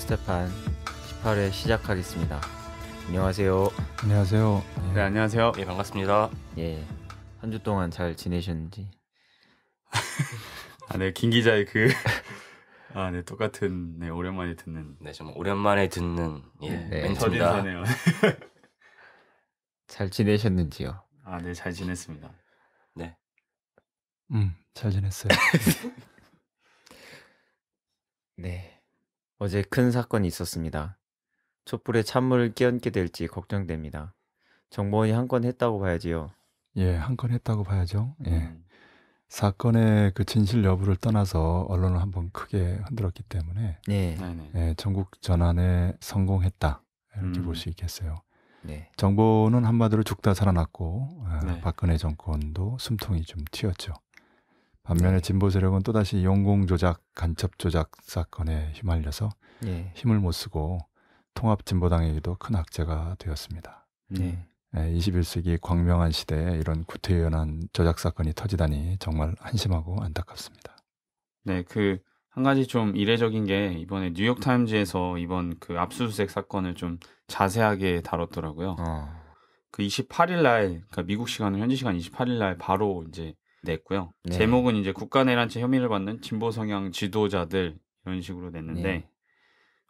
스테판 18회 시작하겠습니다. 안녕하세요. 안녕하세요. 네, 안녕하세요. 예, 반갑습니다. 예. 한 주 동안 잘 지내셨는지? 아, 네, 김 기자의 그 아, 네, 똑같은 네, 오랜만에 듣는 네, 좀 오랜만에 듣는 예, 네. 멘트입니다. 잘 지내셨는지요? 아, 네, 잘 지냈습니다. 네. 음, 잘 지냈어요. 네. 어제 큰 사건이 있었습니다. 촛불에 찬물을 끼얹게 될지 걱정됩니다. 정보원이 한 건 했다고 봐야지요. 예, 한 건 했다고 봐야죠. 예. 음. 사건의 그 진실 여부를 떠나서 언론을 한 번 크게 흔들었기 때문에 예. 예 전국 전환에 성공했다 이렇게 음. 볼수 있겠어요. 네. 정보는 한마디로 죽다 살아났고 아, 네. 박근혜 정권도 숨통이 좀 튀었죠. 반면에 진보 세력은 또다시 용공 조작, 간첩 조작 사건에 휘말려서 네. 힘을 못 쓰고 통합 진보당에게도 큰 악재가 되었습니다. 네. 21세기 광명한 시대에 이런 구태연한 조작 사건이 터지다니 정말 한심하고 안타깝습니다. 네, 그 한 가지 좀 이례적인 게 이번에 뉴욕 타임즈에서 이번 그 압수수색 사건을 좀 자세하게 다뤘더라고요. 어. 그 28일 날, 그러니까 미국 시간은 현지 시간 28일 날 바로 이제 냈고요. 네. 제목은 이제 국가 내란체 혐의를 받는 진보 성향 지도자들 이런 식으로 냈는데 네.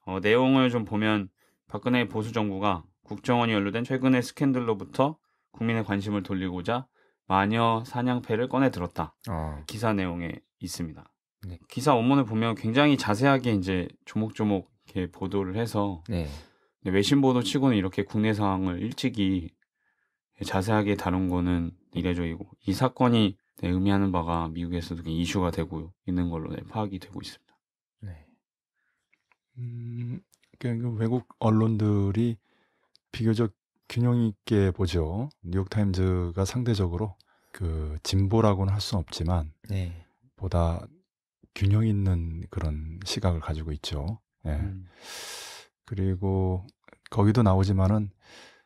어, 내용을 좀 보면 박근혜 보수 정부가 국정원이 연루된 최근의 스캔들로부터 국민의 관심을 돌리고자 마녀 사냥패를 꺼내 들었다. 어. 기사 내용에 있습니다. 네. 기사 원문을 보면 굉장히 자세하게 이제 조목조목 이렇게 보도를 해서 네. 외신 보도 치고는 이렇게 국내 상황을 일찍이 자세하게 다룬 거는 이례적이고 이 사건이 네, 의미하는 바가 미국에서도 이슈가 되고 있는 걸로 네, 파악이 되고 있습니다. 네. 음, 그, 그 외국 언론들이 비교적 균형 있게 보죠. 뉴욕 타임즈가 상대적으로 그 진보라고는 할 수 없지만 네. 보다 균형 있는 그런 시각을 가지고 있죠. 예. 음. 그리고 거기도 나오지만은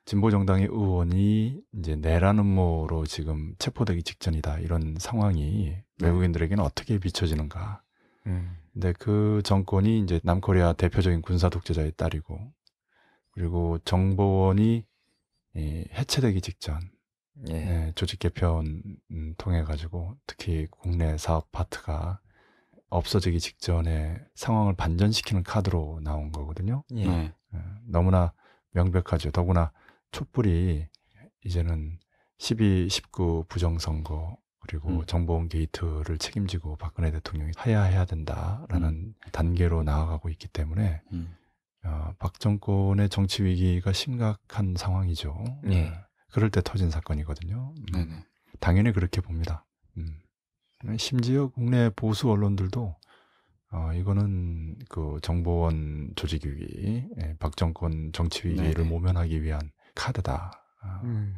진보 정당의 의원이 이제 내란 음모로 지금 체포되기 직전이다 이런 상황이 네. 외국인들에게는 어떻게 비춰지는가? 음. 근데 그 정권이 이제 남코리아 대표적인 군사 독재자의 딸이고 그리고 정보원이 이 해체되기 직전 예. 네, 조직 개편 음, 통해 가지고 특히 국내 사업 파트가 없어지기 직전에 상황을 반전시키는 카드로 나온 거거든요. 예. 예 너무나 명백하죠. 더구나 촛불이 이제는 12, 19 부정선거 그리고 음. 정보원 게이트를 책임지고 박근혜 대통령이 해야 해야 된다라는 음. 단계로 나아가고 있기 때문에 음. 어, 박 정권의 정치 위기가 심각한 상황이죠. 예. 네. 그럴 때 터진 사건이거든요. 음. 네네. 당연히 그렇게 봅니다. 음. 네, 심지어 국내 보수 언론들도 어, 이거는 그 정보원 조직 위기, 예, 박정권 정치 위기를 네네. 모면하기 위한 카드다. 아, 음.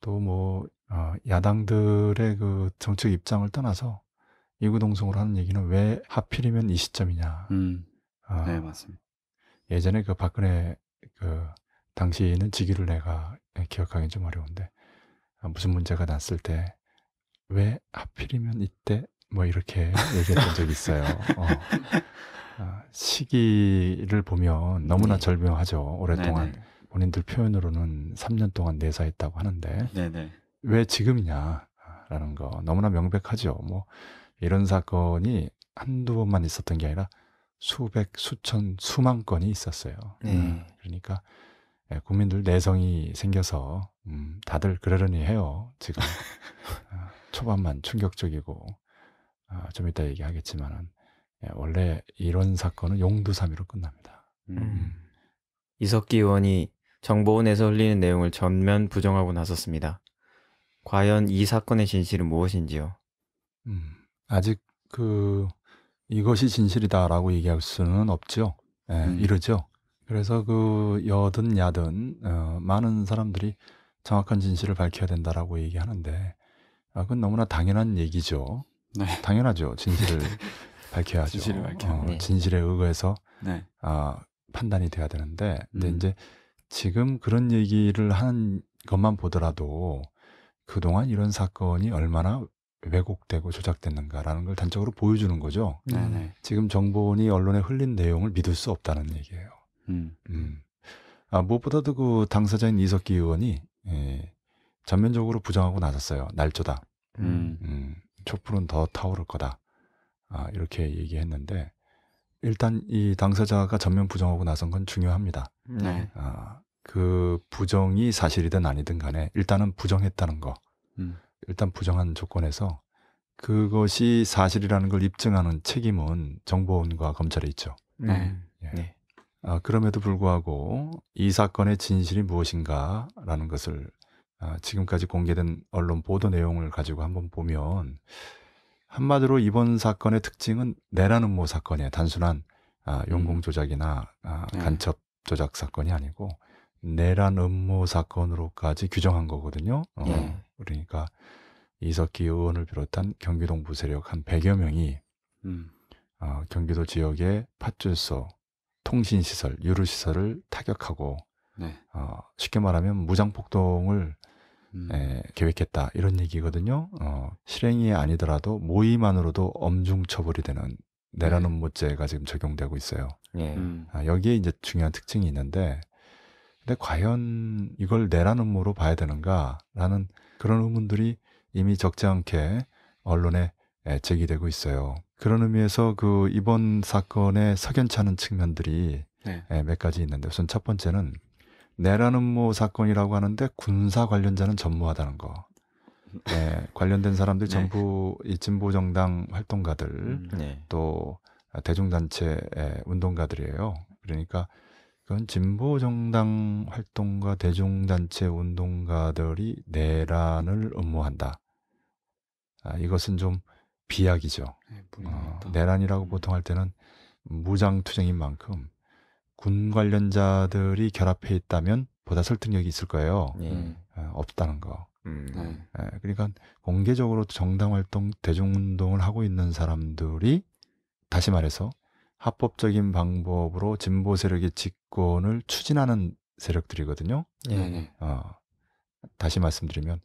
또뭐 어, 야당들의 그 정책 입장을 떠나서 이구동성으로 하는 얘기는 왜 하필이면 이 시점이냐. 음. 어, 네 맞습니다. 예전에 그 박근혜 그 당시에는 직위를 내가 기억하기 는좀 어려운데 아, 무슨 문제가 났을 때 왜 하필이면 이때 뭐 이렇게 얘기했던 적이 있어요. 어. 시기를 보면 너무나 네. 절묘하죠 오랫동안 네네. 본인들 표현으로는 3년 동안 내사했다고 하는데 네네. 왜 지금이냐라는 거 너무나 명백하죠. 뭐 이런 사건이 한두 번만 있었던 게 아니라 수백, 수천, 수만 건이 있었어요. 네. 음, 그러니까 예, 국민들 내성이 생겨서 음, 다들 그러려니 해요. 지금 아, 초반만 충격적이고 아, 좀 이따 얘기하겠지만은 예, 원래 이런 사건은 용두사미로 끝납니다. 음. 음. 이석기 의원이 정보원에서 흘리는 내용을 전면 부정하고 나섰습니다. 과연 이 사건의 진실은 무엇인지요? 음, 아직 그 이것이 진실이다라고 얘기할 수는 없죠. 예, 음. 이러죠. 그래서 그 여든 야든 어, 많은 사람들이 정확한 진실을 밝혀야 된다라고 얘기하는데 아, 그건 너무나 당연한 얘기죠. 네. 당연하죠. 진실을 밝혀야죠. 진실을 밝혀. 어, 네. 진실에 의거해서 네. 아, 판단이 돼야 되는데 근데 음. 이제 지금 그런 얘기를 하는 것만 보더라도 그동안 이런 사건이 얼마나 왜곡되고 조작됐는가라는 걸 단적으로 보여주는 거죠. 네네. 음. 지금 정보원이 언론에 흘린 내용을 믿을 수 없다는 얘기예요. 음. 음. 아, 무엇보다도 그 당사자인 이석기 의원이 예, 전면적으로 부정하고 나섰어요. 날조다. 음. 음, 촛불은 더 타오를 거다. 아, 이렇게 얘기했는데 일단 이 당사자가 전면 부정하고 나선 건 중요합니다. 네. 아, 그 부정이 사실이든 아니든 간에 일단은 부정했다는 거. 음. 일단 부정한 조건에서 그것이 사실이라는 걸 입증하는 책임은 정보원과 검찰에 있죠. 네. 예. 네. 아, 그럼에도 불구하고 이 사건의 진실이 무엇인가라는 것을 아, 지금까지 공개된 언론 보도 내용을 가지고 한번 보면 한마디로 이번 사건의 특징은 내란 음모 사건이에요. 단순한 아, 음. 용공 조작이나 아, 네. 간첩 조작 사건이 아니고 내란 음모 사건으로까지 규정한 거거든요. 어, 네. 그러니까 이석기 의원을 비롯한 경기동부 세력 한 100여 명이 음. 어, 경기도 지역의 파출소 통신시설, 유류시설을 타격하고 네. 어, 쉽게 말하면 무장폭동을 음. 에, 예, 계획했다 이런 얘기거든요. 어, 실행이 아니더라도 모의만으로도 엄중 처벌이 되는 내라는 네. 모죄가 지금 적용되고 있어요. 네. 음. 아, 여기에 이제 중요한 특징이 있는데, 근데 과연 이걸 내란음 모로 봐야 되는가라는 그런 의문들이 이미 적지 않게 언론에 예, 제기되고 있어요. 그런 의미에서 그 이번 사건에 석연찮은 측면들이 네. 몇 가지 있는데 우선 첫 번째는 내란음모 사건이라고 하는데 군사 관련자는 전무하다는 거. 네, 관련된 사람들 네. 전부 이 진보 정당 활동가들 음, 네. 또 대중단체 운동가들이에요. 그러니까 그건 진보 정당 활동가 대중단체 운동가들이 내란을 음모한다. 아, 이것은 좀 비약이죠. 네, 어, 내란이라고 음. 보통 할 때는 무장 투쟁인 만큼 군 관련자들이 결합해 있다면 보다 설득력이 있을 거예요. 예. 음. 예 없다는 거. 음. 네. 예, 그러니까 공개적으로 정당 활동, 대중운동을 하고 있는 사람들이 다시 말해서 합법적인 방법으로 진보 세력의 집권을 추진하는 세력들이거든요. 예. 음. 네. 어, 다시 말씀드리면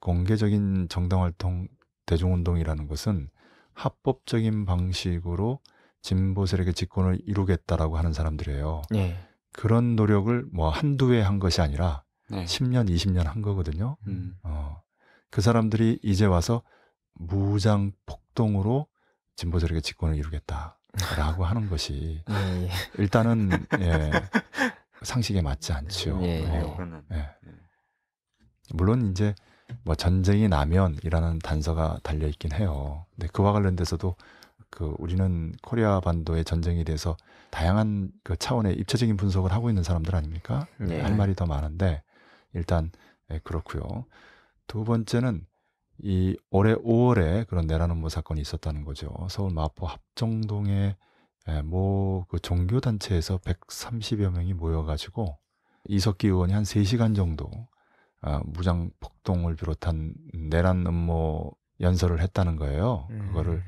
공개적인 정당 활동, 대중운동이라는 것은 합법적인 방식으로 진보세력의 집권을 이루겠다라고 하는 사람들이에요. 네. 그런 노력을 뭐 한두 해 한 것이 아니라 네. 10년, 20년 한 거거든요. 음. 어, 그 사람들이 이제 와서 무장 폭동으로 진보 세력의 집권을 이루겠다라고 하는 것이 예, 예. 일단은 예, 상식에 맞지 않지요. 예, 어, 예. 물론 이제 뭐 전쟁이 나면이라는 단서가 달려 있긴 해요. 근데 그와 관련돼서도 그 우리는 코리아 반도의 전쟁에 대해서 다양한 그 차원의 입체적인 분석을 하고 있는 사람들 아닙니까? 예, 네. 할 말이 더 많은데 일단 네, 그렇고요. 두 번째는 이 올해 5월에 그런 내란음모 사건이 있었다는 거죠. 서울 마포 합정동에뭐그 예, 종교 단체에서 130여 명이 모여가지고 이석기 의원이 한 3시간 정도 아, 무장 폭동을 비롯한 내란 음모 연설을 했다는 거예요. 음. 그거를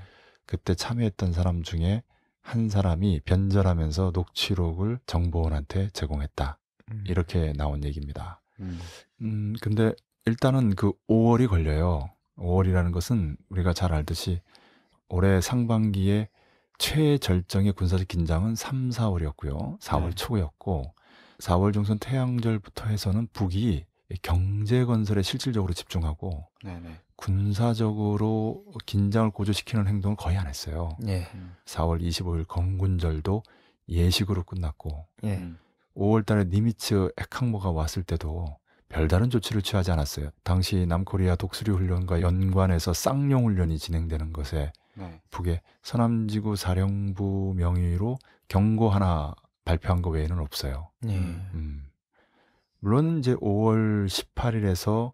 그때 참여했던 사람 중에 한 사람이 변절하면서 녹취록을 정보원한테 제공했다. 음. 이렇게 나온 얘기입니다. 음. 음, 근데 일단은 그 5월이 걸려요. 5월이라는 것은 우리가 잘 알듯이 올해 상반기에 최절정의 군사적 긴장은 3, 4월이었고요. 4월 네. 초였고 4월 중순 태양절부터 해서는 북이 경제 건설에 실질적으로 집중하고 네네. 군사적으로 긴장을 고조시키는 행동을 거의 안 했어요. 예. 4월 25일 건군절도 예식으로 끝났고 예. 5월달에 음. 니미츠 핵항모가 왔을 때도 별다른 조치를 취하지 않았어요. 당시 남코리아 독수리 훈련과 연관해서 쌍용 훈련이 진행되는 것에 네. 북의 서남지구 사령부 명의로 경고 하나 발표한 것 외에는 없어요. 예. 음. 음. 물론 이제 5월 18일에서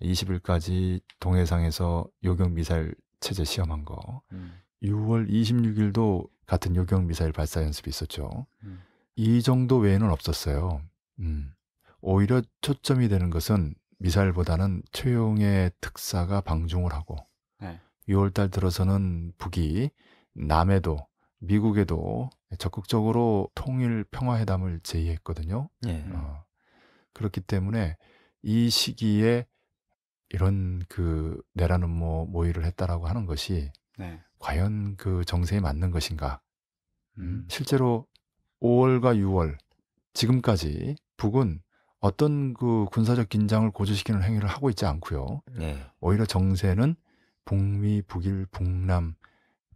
20일까지 동해상에서 요격 미사일 체제 시험한 거. 음. 6월 26일도 같은 요격 미사일 발사 연습이 있었죠. 음. 이 정도 외에는 없었어요. 음. 오히려 초점이 되는 것은 미사일보다는 최용의 특사가 방중을 하고 네. 6월달 들어서는 북이 남에도 미국에도 적극적으로 통일 평화회담을 제의했거든요. 네. 어. 그렇기 때문에 이 시기에 이런 그 내란 음모 모의를 했다라고 하는 것이 네. 과연 그 정세에 맞는 것인가? 음. 음. 실제로 5월과 6월 지금까지 북은 어떤 그 군사적 긴장을 고조시키는 행위를 하고 있지 않고요. 네. 오히려 정세는 북미, 북일, 북남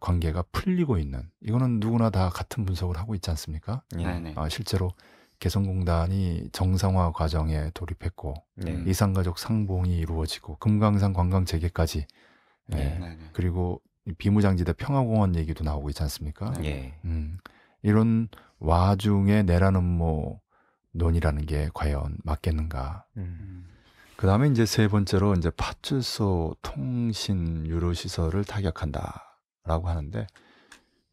관계가 풀리고 있는 이거는 누구나 다 같은 분석을 하고 있지 않습니까? 네, 네. 아, 실제로 개성공단이 정상화 과정에 돌입했고 네. 이산가족 상봉이 이루어지고 금강산 관광 재개까지 예. 네. 네. 네. 그리고 비무장지대 평화공원 얘기도 나오고 있지 않습니까? 네. 예. 음, 이런 와중에 내란 음모 논이라는 게 과연 맞겠는가? 음. 음. 그 다음에 이제 세 번째로 이제 파출소 통신 유료 시설을 타격한다라고 하는데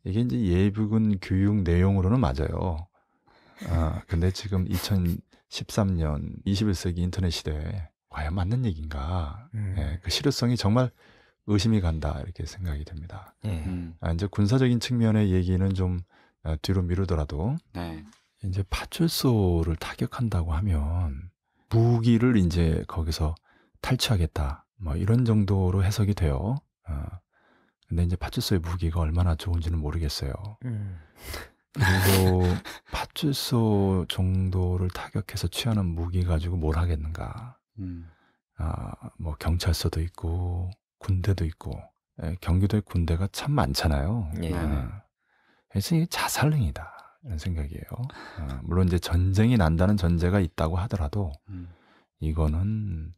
이게 이제 예비군 교육 내용으로는 맞아요. 아, 근데 지금 2013년 21세기 인터넷 시대에 과연 맞는 얘기인가? 음. 예, 그 실효성이 정말 의심이 간다 이렇게 생각이 됩니다. 예. 음. 아, 이제 군사적인 측면의 얘기는 좀 아, 뒤로 미루더라도 네. 이제 파출소를 타격한다고 하면 무기를 이제 거기서 탈취하겠다 뭐 이런 정도로 해석이 돼요. 아, 근데 이제 파출소의 무기가 얼마나 좋은지는 모르겠어요. 음. 그리고 뭐 파출소 정도를 타격해서 취하는 무기 가지고 뭘 하겠는가. 음. 아, 뭐 경찰서도 있고 군대도 있고 예, 경기도의 군대가 참 많잖아요. 예. 아, 그래서 이게 자살행위다 이런 생각이에요. 아, 물론 이제 전쟁이 난다는 전제가 있다고 하더라도 음. 이거는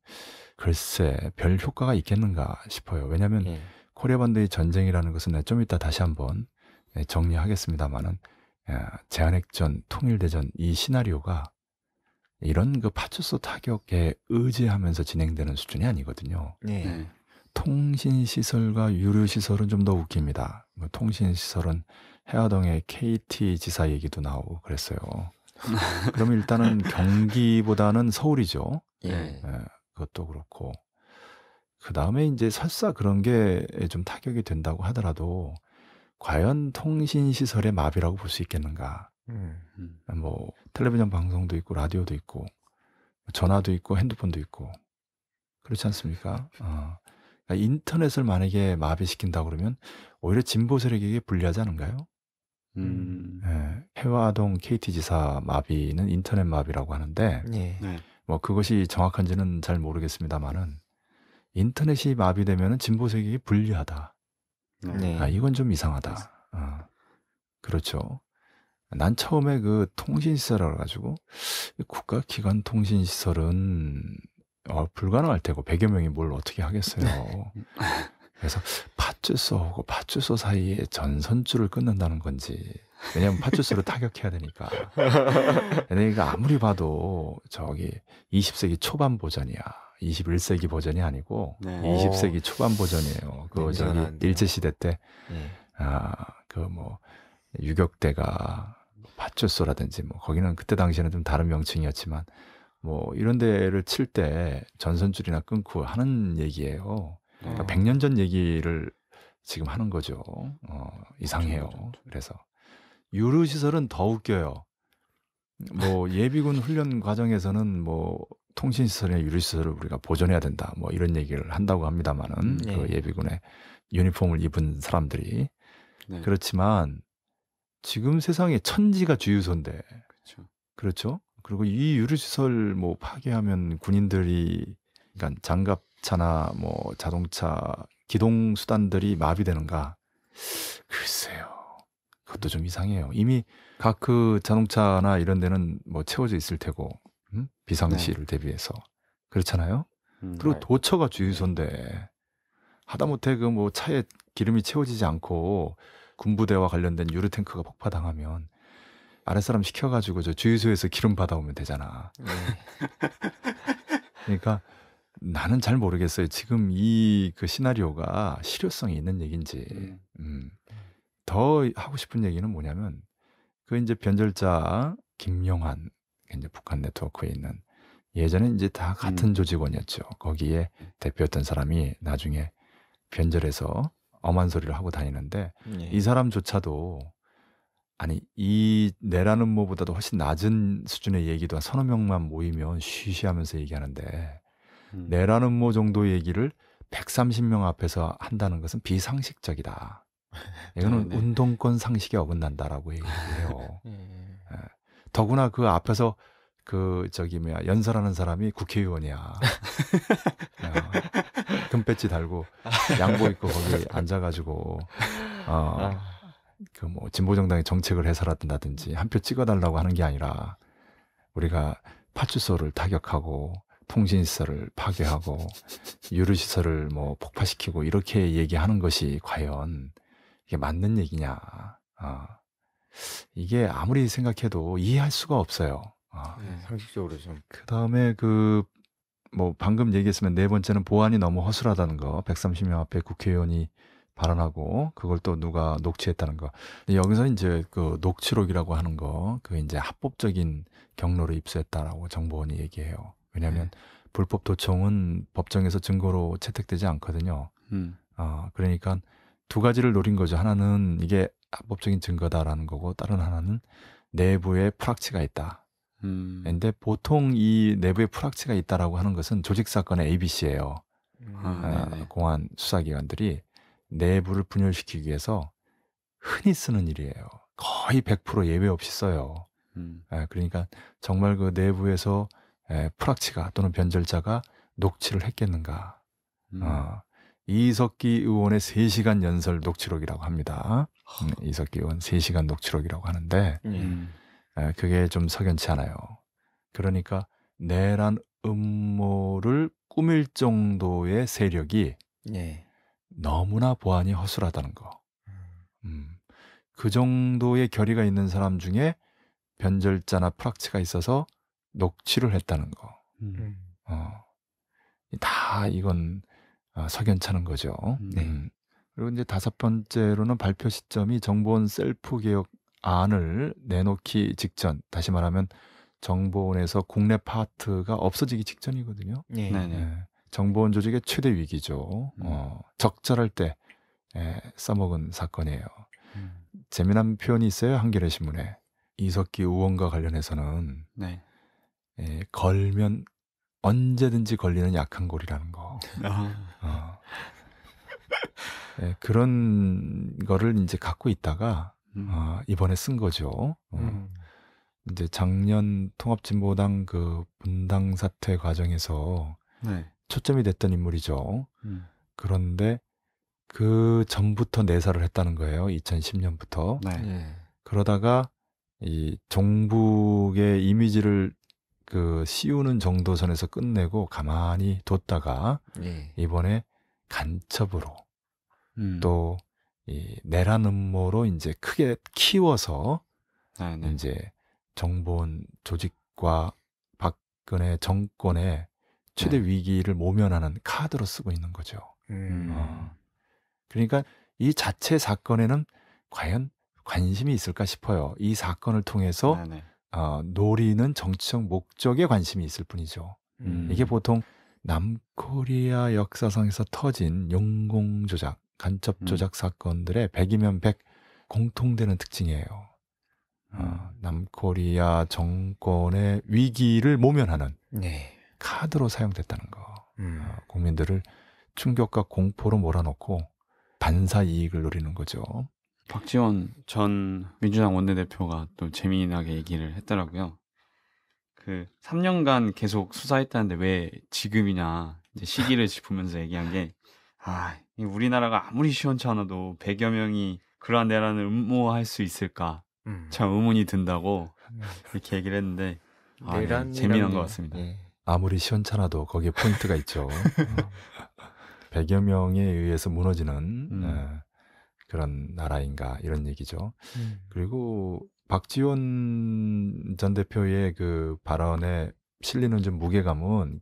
글쎄 별 효과가 있겠는가 싶어요. 왜냐하면 예. 코리아 반도의 전쟁이라는 것은 네, 좀 이따 다시 한번 네, 정리하겠습니다만은 제한핵전, 통일대전 이 시나리오가 이런 그 파출소 타격에 의지하면서 진행되는 수준이 아니거든요. 네. 네. 통신 시설과 유류 시설은 좀 더 웃깁니다. 뭐 통신 시설은 해화동의 KT 지사 얘기도 나오고 그랬어요. 그럼 일단은 경기보다는 서울이죠. 예. 네. 예, 그것도 그렇고 그 다음에 이제 설사 그런 게 좀 타격이 된다고 하더라도 과연 통신시설의 마비라고 볼 수 있겠는가. 음. 뭐, 텔레비전 방송도 있고, 라디오도 있고, 전화도 있고, 핸드폰도 있고. 그렇지 않습니까? 어. 그러니까 인터넷을 만약에 마비시킨다 그러면 오히려 진보 세력에게 불리하지 않은가요? 음. 예, 해화동 KT 지사 마비는 인터넷 마비라고 하는데 예. 네. 뭐 그것이 정확한지는 잘 모르겠습니다만은 인터넷이 마비되면 진보 세력이 불리하다. 네. 아 이건 좀 이상하다. 어, 그렇죠. 난 처음에 그 통신시설을 가지고 국가기관 통신시설은 어, 불가능할 테고 100여 명이 뭘 어떻게 하겠어요. 네. 그래서 파출소하고 파출소 사이에 전선줄을 끊는다는 건지 왜냐하면 파출소를 타격해야 되니까 얘네가 아무리 봐도 저기 20세기 초반 보전이야 21세기 버전이 아니고 네. 20세기 초반 버전이에요. 그 네, 저기 일제 시대 때 네. 아, 그 뭐 유격대가 파출소라든지 뭐 거기는 그때 당시에는 좀 다른 명칭이었지만 뭐 이런 데를 칠 때 전선줄이나 끊고 하는 얘기예요. 그러니까 100년 전 얘기를 지금 하는 거죠. 어, 이상해요. 그래서 유류 시설은 더 웃겨요. 뭐 예비군 훈련 과정에서는 뭐 통신시설의 유리시설을 우리가 보존해야 된다. 뭐 이런 얘기를 한다고 합니다만은 네. 음, 그 예. 예비군의 유니폼을 입은 사람들이 네. 그렇지만 지금 세상에 천지가 주유소인데 그렇죠. 그렇죠? 그리고이 유류시설 뭐 파괴하면 군인들이 그러니까 장갑차나 뭐 자동차 기동 수단들이 마비되는가? 글쎄요. 그것도 좀 이상해요. 이미 각 그 자동차나 이런 데는 뭐 채워져 있을 테고 음? 네. 비상시를 네. 대비해서 그렇잖아요. 음, 그리고 네. 도처가 네. 주유소인데 하다못해 그 뭐 차에 기름이 채워지지 않고 군부대와 관련된 유류 탱크가 폭파당하면 아랫사람 시켜가지고 저 주유소에서 기름 받아오면 되잖아. 네. 그러니까 나는 잘 모르겠어요. 지금 이 그 시나리오가 실효성이 있는 얘기인지. 음. 음. 더 하고 싶은 얘기는 뭐냐면 그 이제 변절자 김영환 이제 북한 네트워크에 있는 예전에 이제 다 같은 음. 조직원이었죠. 거기에 음. 대표였던 사람이 나중에 변절해서 엄한 소리를 하고 다니는데 예. 이 사람조차도 아니 이 내라는 뭐보다도 훨씬 낮은 수준의 얘기도 한 서너 명만 모이면 쉬쉬하면서 얘기하는데 음. 내라는 뭐 정도 얘기를 130명 앞에서 한다는 것은 비상식적이다. 이거는 네, 네. 운동권 상식에 어긋난다라고 얘기해요. 예. 더구나 그 앞에서 그 저기 뭐야 연설하는 사람이 국회의원이야. 야, 어, 금배지 달고 양보 입고 거기 앉아가지고 어, 아. 그뭐 진보정당의 정책을 해설한다든지 한 표 찍어달라고 하는 게 아니라 우리가 파출소를 타격하고 통신시설을 파괴하고 유류시설을 뭐 폭파시키고 이렇게 얘기하는 것이 과연 이게 맞는 얘기냐. 어. 이게 아무리 생각해도 이해할 수가 없어요. 아. 네, 상식적으로 좀. 그 다음에 그, 뭐, 방금 얘기했으면 네 번째는 보안이 너무 허술하다는 거. 130명 앞에 국회의원이 발언하고, 그걸 또 누가 녹취했다는 거. 여기서 이제 그 녹취록이라고 하는 거, 그 이제 합법적인 경로로 입수했다라고 정보원이 얘기해요. 왜냐면 네. 불법 도청은 법정에서 증거로 채택되지 않거든요. 음. 아, 그러니까 두 가지를 노린 거죠. 하나는 이게 합법적인 증거다라는 거고 다른 하나는 내부에 프락치가 있다. 음. 근데 보통 이 내부에 프락치가 있다라고 하는 것은 조직 사건의 ABC예요. 음. 아, 아, 공안 수사기관들이 내부를 분열시키기 위해서 흔히 쓰는 일이에요. 거의 100% 예외 없이 써요. 음. 예, 그러니까 정말 그 내부에서 예, 프락치가 또는 변절자가 녹취를 했겠는가. 음. 어, 이석기 의원의 3시간 연설 녹취록이라고 합니다. 음, 이석기 의원 3시간 녹취록이라고 하는데 음. 그게 좀 석연치 않아요. 그러니까 내란 음모를 꾸밀 정도의 세력이 예. 너무나 보안이 허술하다는 거. 음. 음. 그 정도의 결의가 있는 사람 중에 변절자나 프락치가 있어서 녹취를 했다는 거. 음. 음. 어. 다 이건 아, 석연찮은 거죠. 네. 음. 그리고 이제 다섯 번째로는 발표 시점이 정보원 셀프 개혁 안을 내놓기 직전, 다시 말하면 정보원에서 국내 파트가 없어지기 직전이거든요. 예. 네. 네. 예. 정보원 조직의 최대 위기죠. 음. 어, 적절할 때 에, 예, 써먹은 사건이에요. 음. 재미난 표현이 있어요 한겨레 신문에 이석기 의원과 관련해서는 네. 예, 걸면 언제든지 걸리는 약한 골이라는 거. 아. 어. 네, 그런 거를 이제 갖고 있다가 음. 어, 이번에 쓴 거죠. 어. 음. 이제 작년 통합진보당 그 분당 사태 과정에서 네. 초점이 됐던 인물이죠. 음. 그런데 그 전부터 내사를 했다는 거예요. 2010년부터. 네. 예. 그러다가 이 종북의 이미지를 그 씌우는 정도 선에서 끝내고 가만히 뒀다가 예. 이번에 간첩으로 음. 또이 내란 음모로 이제 크게 키워서 아, 네. 이제 정보원 조직과 박근혜 정권의 최대 네. 위기를 모면하는 카드로 쓰고 있는 거죠. 음. 어. 그러니까 이 자체 사건에는 과연 관심이 있을까 싶어요. 이 사건을 통해서 아, 네. 어, 노리는 정치적 목적에 관심이 있을 뿐이죠. 음. 이게 보통 남코리아 역사상에서 터진 용공 조작, 간첩 조작 음. 사건들의 100이면 100 공통되는 특징이에요. 어, 음. 남코리아 정권의 위기를 모면하는 네. 카드로 사용됐다는 거. 음. 어, 국민들을 충격과 공포로 몰아넣고 반사 이익을 노리는 거죠. 박지원 전 민주당 원내대표가 또 재미나게 얘기를 했더라고요. 그 3년간 계속 수사했다는데 왜 지금이냐 이제 시기를 짚으면서 얘기한 게 아, 우리나라가 아무리 시원찮아도 100여 명이 그러한 내란을 음모할 수 있을까 음. 참 의문이 든다고 음. 이렇게 얘기를 했는데 아, 네, 재미난 것 같습니다. 네. 아무리 시원찮아도 거기에 포인트가 있죠. 100여 명에 의해서 무너지는 음. 네. 그런 나라인가 이런 얘기죠. 음. 그리고 박지원 전 대표의 그 발언에 실리는 좀 무게감은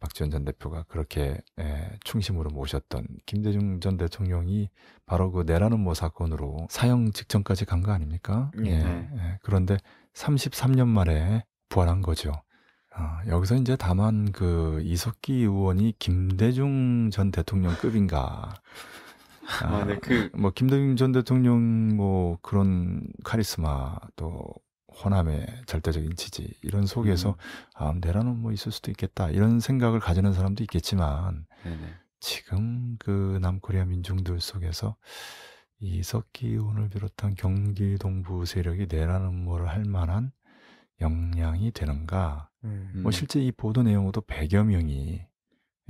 박지원 전 대표가 그렇게 에, 예, 충심으로 모셨던 김대중 전 대통령이 바로 그 내라는 모 사건으로 사형 직전까지 간 거 아닙니까? 음. 예, 예. 네. 예. 그런데 33년 만에 부활한 거죠. 어, 여기서 이제 다만 그 이석기 의원이 김대중 전 대통령급인가 아, 아, 네. 그... 뭐 김대중 전 대통령 뭐 그런 카리스마 또 호남의 절대적인 지지 이런 속에서 음. 아 내란은 뭐 있을 수도 있겠다 이런 생각을 가지는 사람도 있겠지만 네네. 지금 그 남코리아 민중들 속에서 이석기훈을 비롯한 경기 동부 세력이 내라는뭐를할 만한 역량이 되는가? 음. 뭐 실제 이 보도 내용으로도 100여 명이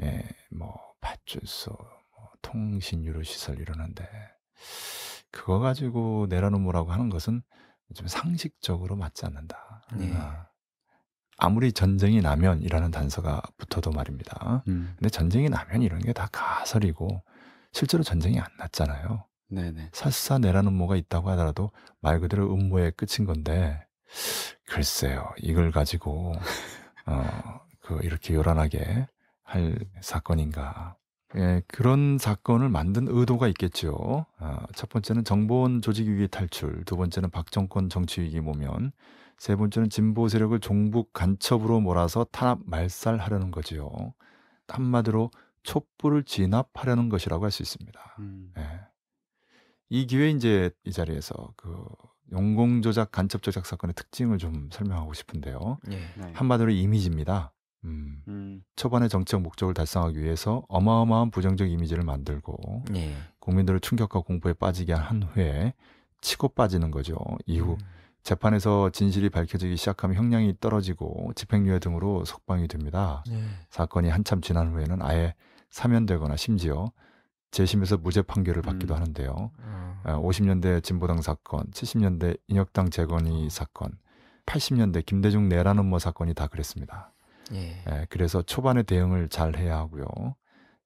예, 뭐 파출소, 통신 유료 시설 이러는데 그거 가지고 내려놓으라고 하는 것은 좀 상식적으로 맞지 않는다. 네. 아, 아무리 전쟁이 나면 이라는 단서가 붙어도 말입니다. 음. 근데 전쟁이 나면 이런 게 다 가설이고 실제로 전쟁이 안 났잖아요. 네네. 살사 내란음모가 있다고 하더라도 말 그대로 음모의 끝인 건데 글쎄요 이걸 가지고 어, 그 이렇게 요란하게 할 사건인가 예, 그런 사건을 만든 의도가 있겠지요. 아, 첫 번째는 정보원 조직 위기 탈출, 두 번째는 박정권 정치 위기 모면, 세 번째는 진보 세력을 종북 간첩으로 몰아서 탄압 말살하려는 거지요. 한마디로 촛불을 진압하려는 것이라고 할 수 있습니다. 음. 예. 이 기회에 이제 이 자리에서 그 용공 조작 간첩 조작 사건의 특징을 좀 설명하고 싶은데요. 예, 네. 한마디로 이미지입니다. 음, 음. 초반에 정치적 목적을 달성하기 위해서 어마어마한 부정적 이미지를 만들고 예. 국민들을 충격과 공포에 빠지게 한 후에 치고 빠지는 거죠. 이후 음. 재판에서 진실이 밝혀지기 시작하면 형량이 떨어지고 집행유예 등으로 석방이 됩니다. 예. 사건이 한참 지난 후에는 아예 사면되거나 심지어 재심에서 무죄 판결을 받기도 음. 하는데요. 어. 아. 50년대 아, 진보당 사건, 70년대 인혁당 재건이 사건, 80년대 김대중 내란 음모 사건이 다 그랬습니다. 예. 예, 그래서 초반에 대응을 잘 해야 하고요.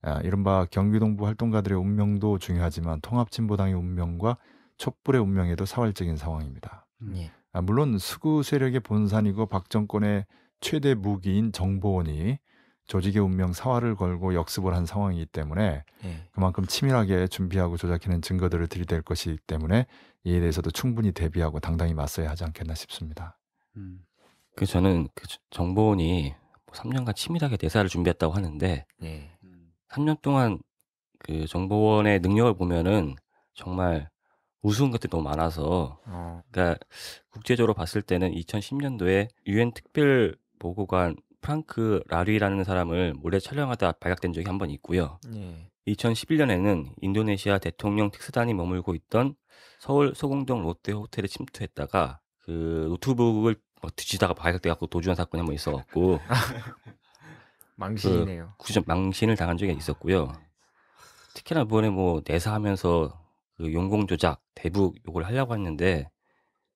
아, 이른바 경기동부 활동가들의 운명도 중요하지만 통합진보당의 운명과 촛불의 운명에도 사활적인 상황입니다. 음. 예. 아, 물론 수구 세력의 본산이고 박정권의 최대 무기인 정보원이 조직의 운명 사활을 걸고 역습을 한 상황이기 때문에 예. 그만큼 치밀하게 준비하고 조작하는 증거들을 들이댈 것이기 때문에 이에 대해서도 충분히 대비하고 당당히 맞서야 하지 않겠나 싶습니다. 음. 그 저는 그 정보원이 3년간 뭐 치밀하게 대사를 준비했다고 하는데 네. 3년 동안 그 정보원의 능력을 보면은 정말 우스운 것들이 너무 많아서 어. 그러니까 국제적으로 봤을 때는 2010년도에 유엔 특별 보고관 프랑크 라리라는 사람을 몰래 촬영하다 발각된 적이 한 번 있고요. 네. 2011년에는 인도네시아 대통령 특사단이 머물고 있던 서울 소공동 롯데 호텔에 침투했다가 그 노트북을 어, 뒤지다가 발각돼갖고 도주한 사건이 한번 있어갖고 아, 망신이네요. 그, 구 망신을 당한 적이 있었고요. 특히나 이번에 뭐 내사하면서 그 용공 조작 대북 요걸 하려고 했는데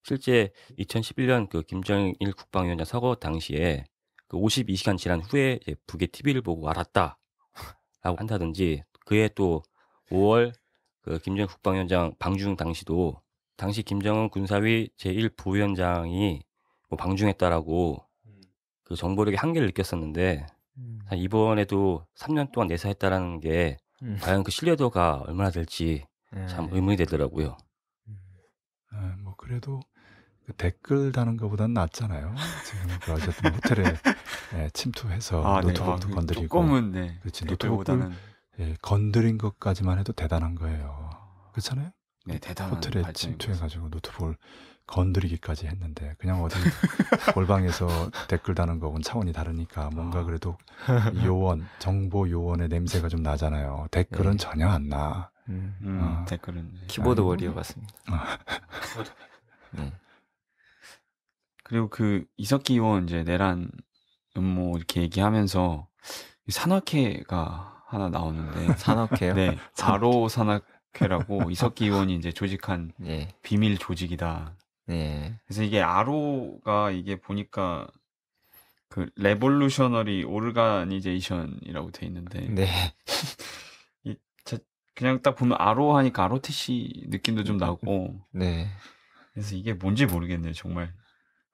실제 2011년 그 김정일 국방위원장 사고 당시에 그 52시간 지난 후에 북의 TV를 보고 알았다라고 한다든지 그해 또 5월 그 김정일 국방위원장 방중 당시도 당시 김정은 군사위 제1부위원장이 뭐 방중했다라고 음. 그 정보력의 한계를 느꼈었는데 음. 이번에도 3년 동안 내사했다라는 게 음. 과연 그 신뢰도가 얼마나 될지 네. 참 의문이 되더라고요. 아, 뭐 그래도 그 댓글 다는 것보다는 낫잖아요. 지금 그 어쨌든 호텔에 예, 침투해서 아, 네. 노트북도 네. 건드리고 조금은 네. 그렇지 그 노트북보 예, 건드린 것까지만 해도 대단한 거예요. 아. 그렇잖아요. 네, 대단한 호텔에 침투해 가지고 노트북을 건드리기까지 했는데 그냥 어디 골방에서 댓글 다는 거고는 차원이 다르니까 뭔가 아. 그래도 요원 정보 요원의 냄새가 좀 나잖아요. 댓글은 네. 전혀 안 나. 음, 음, 어. 댓글은 키보드 워리어 같습니다. 어. 네. 그리고 그 이석기 의원 이제 내란 음모 이렇게 얘기하면서 산악회가 하나 나오는데 산악회요? 네, 바로 아, 산악회라고 이석기 의원이 이제 조직한 예. 비밀 조직이다. 네. 그래서 이게 아로가 이게 보니까 그 레볼루셔너리 오르가니제이션이라고 돼 있는데 네. 이 자- 그냥 딱 보면 아로 하니까 아로티시 느낌도 좀 나고 네. 그래서 이게 뭔지 모르겠네요 정말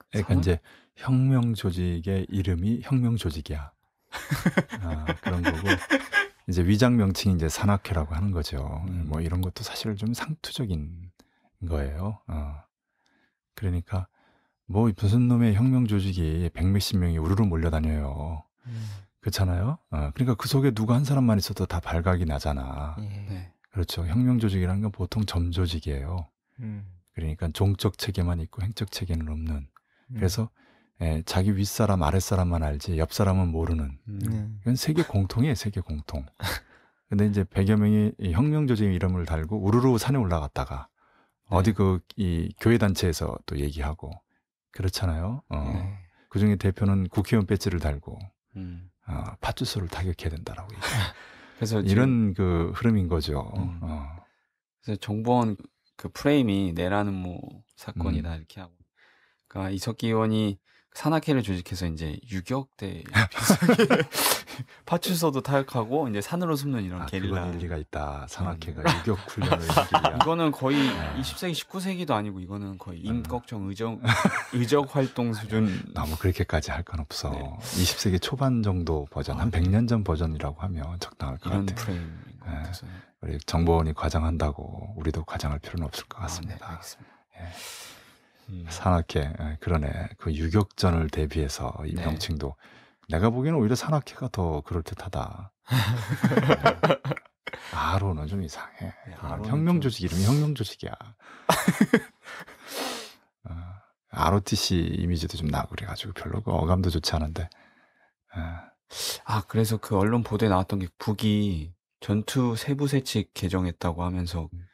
그러니까 이제 혁명 조직의 이름이 혁명 조직이야. 아, 그런 거고 이제 위장 명칭이 이제 산악회라고 하는 거죠. 뭐 이런 것도 사실 좀 상투적인 거예요. 어. 그러니까 뭐 무슨 놈의 혁명 조직이 백몇십 명이 우르르 몰려다녀요. 음. 그렇잖아요. 어, 그러니까 그 속에 누가 한 사람만 있어도 다 발각이 나잖아. 예. 네. 그렇죠. 혁명 조직이라는 건 보통 점조직이에요. 음. 그러니까 종적 체계만 있고 행적 체계는 없는. 음. 그래서 예, 자기 윗사람 아랫사람만 알지 옆 사람은 모르는. 음. 네. 이건 세계 공통이에요. 세계 공통. 근데 이제 100여 명이 혁명 조직 이름을 달고 우르르 산에 올라갔다가 네. 어디 그 이 교회 단체에서 또 얘기하고 그렇잖아요. 어. 네. 그 중에 대표는 국회의원 배지를 달고 음. 어, 팥주소를 타격해야 된다라고. 그래서 이런 그 흐름인 거죠. 음. 어. 그래서 정보원 그 프레임이 내라는 뭐 사건이다 음. 이렇게 하고. 그러니까 이석기 의원이 산악회를 조직해서 이제 유격대 파출소도 타격하고 이제 산으로 숨는 이런 아, 게릴라 일리가 있다. 산악회가 음. 유격 훈련을 이거는 거의 20세기 19세기도 아니고 이거는 거의 음. 임꺽정 의정 의적 활동 수준. 너무 그렇게까지 할 건 없어. 네. 20세기 초반 정도 버전 한 100년 아, 전 버전이라고 하면 적당할 것 같아요. 프레임 네. 우리 정보원이 과장한다고 우리도 과장할 필요는 없을 것 같습니다. 아, 네, 예. 음. 산악회 예, 그러네 그 유격전을 대비해서 이 네. 명칭도 내가 보기에는 오히려 산악회가 더 그럴듯하다. 아로는 좀 이상해. 네, 아, 혁명 조직 좀... 이름이 혁명 조직이야. 아, ROTC 이미지도 좀 나고 그래가지고 별로 그 어감도 좋지 않은데. 아. 아 그래서 그 언론 보도에 나왔던 게 북이 전투 세부 세칙 개정했다고 하면서 음.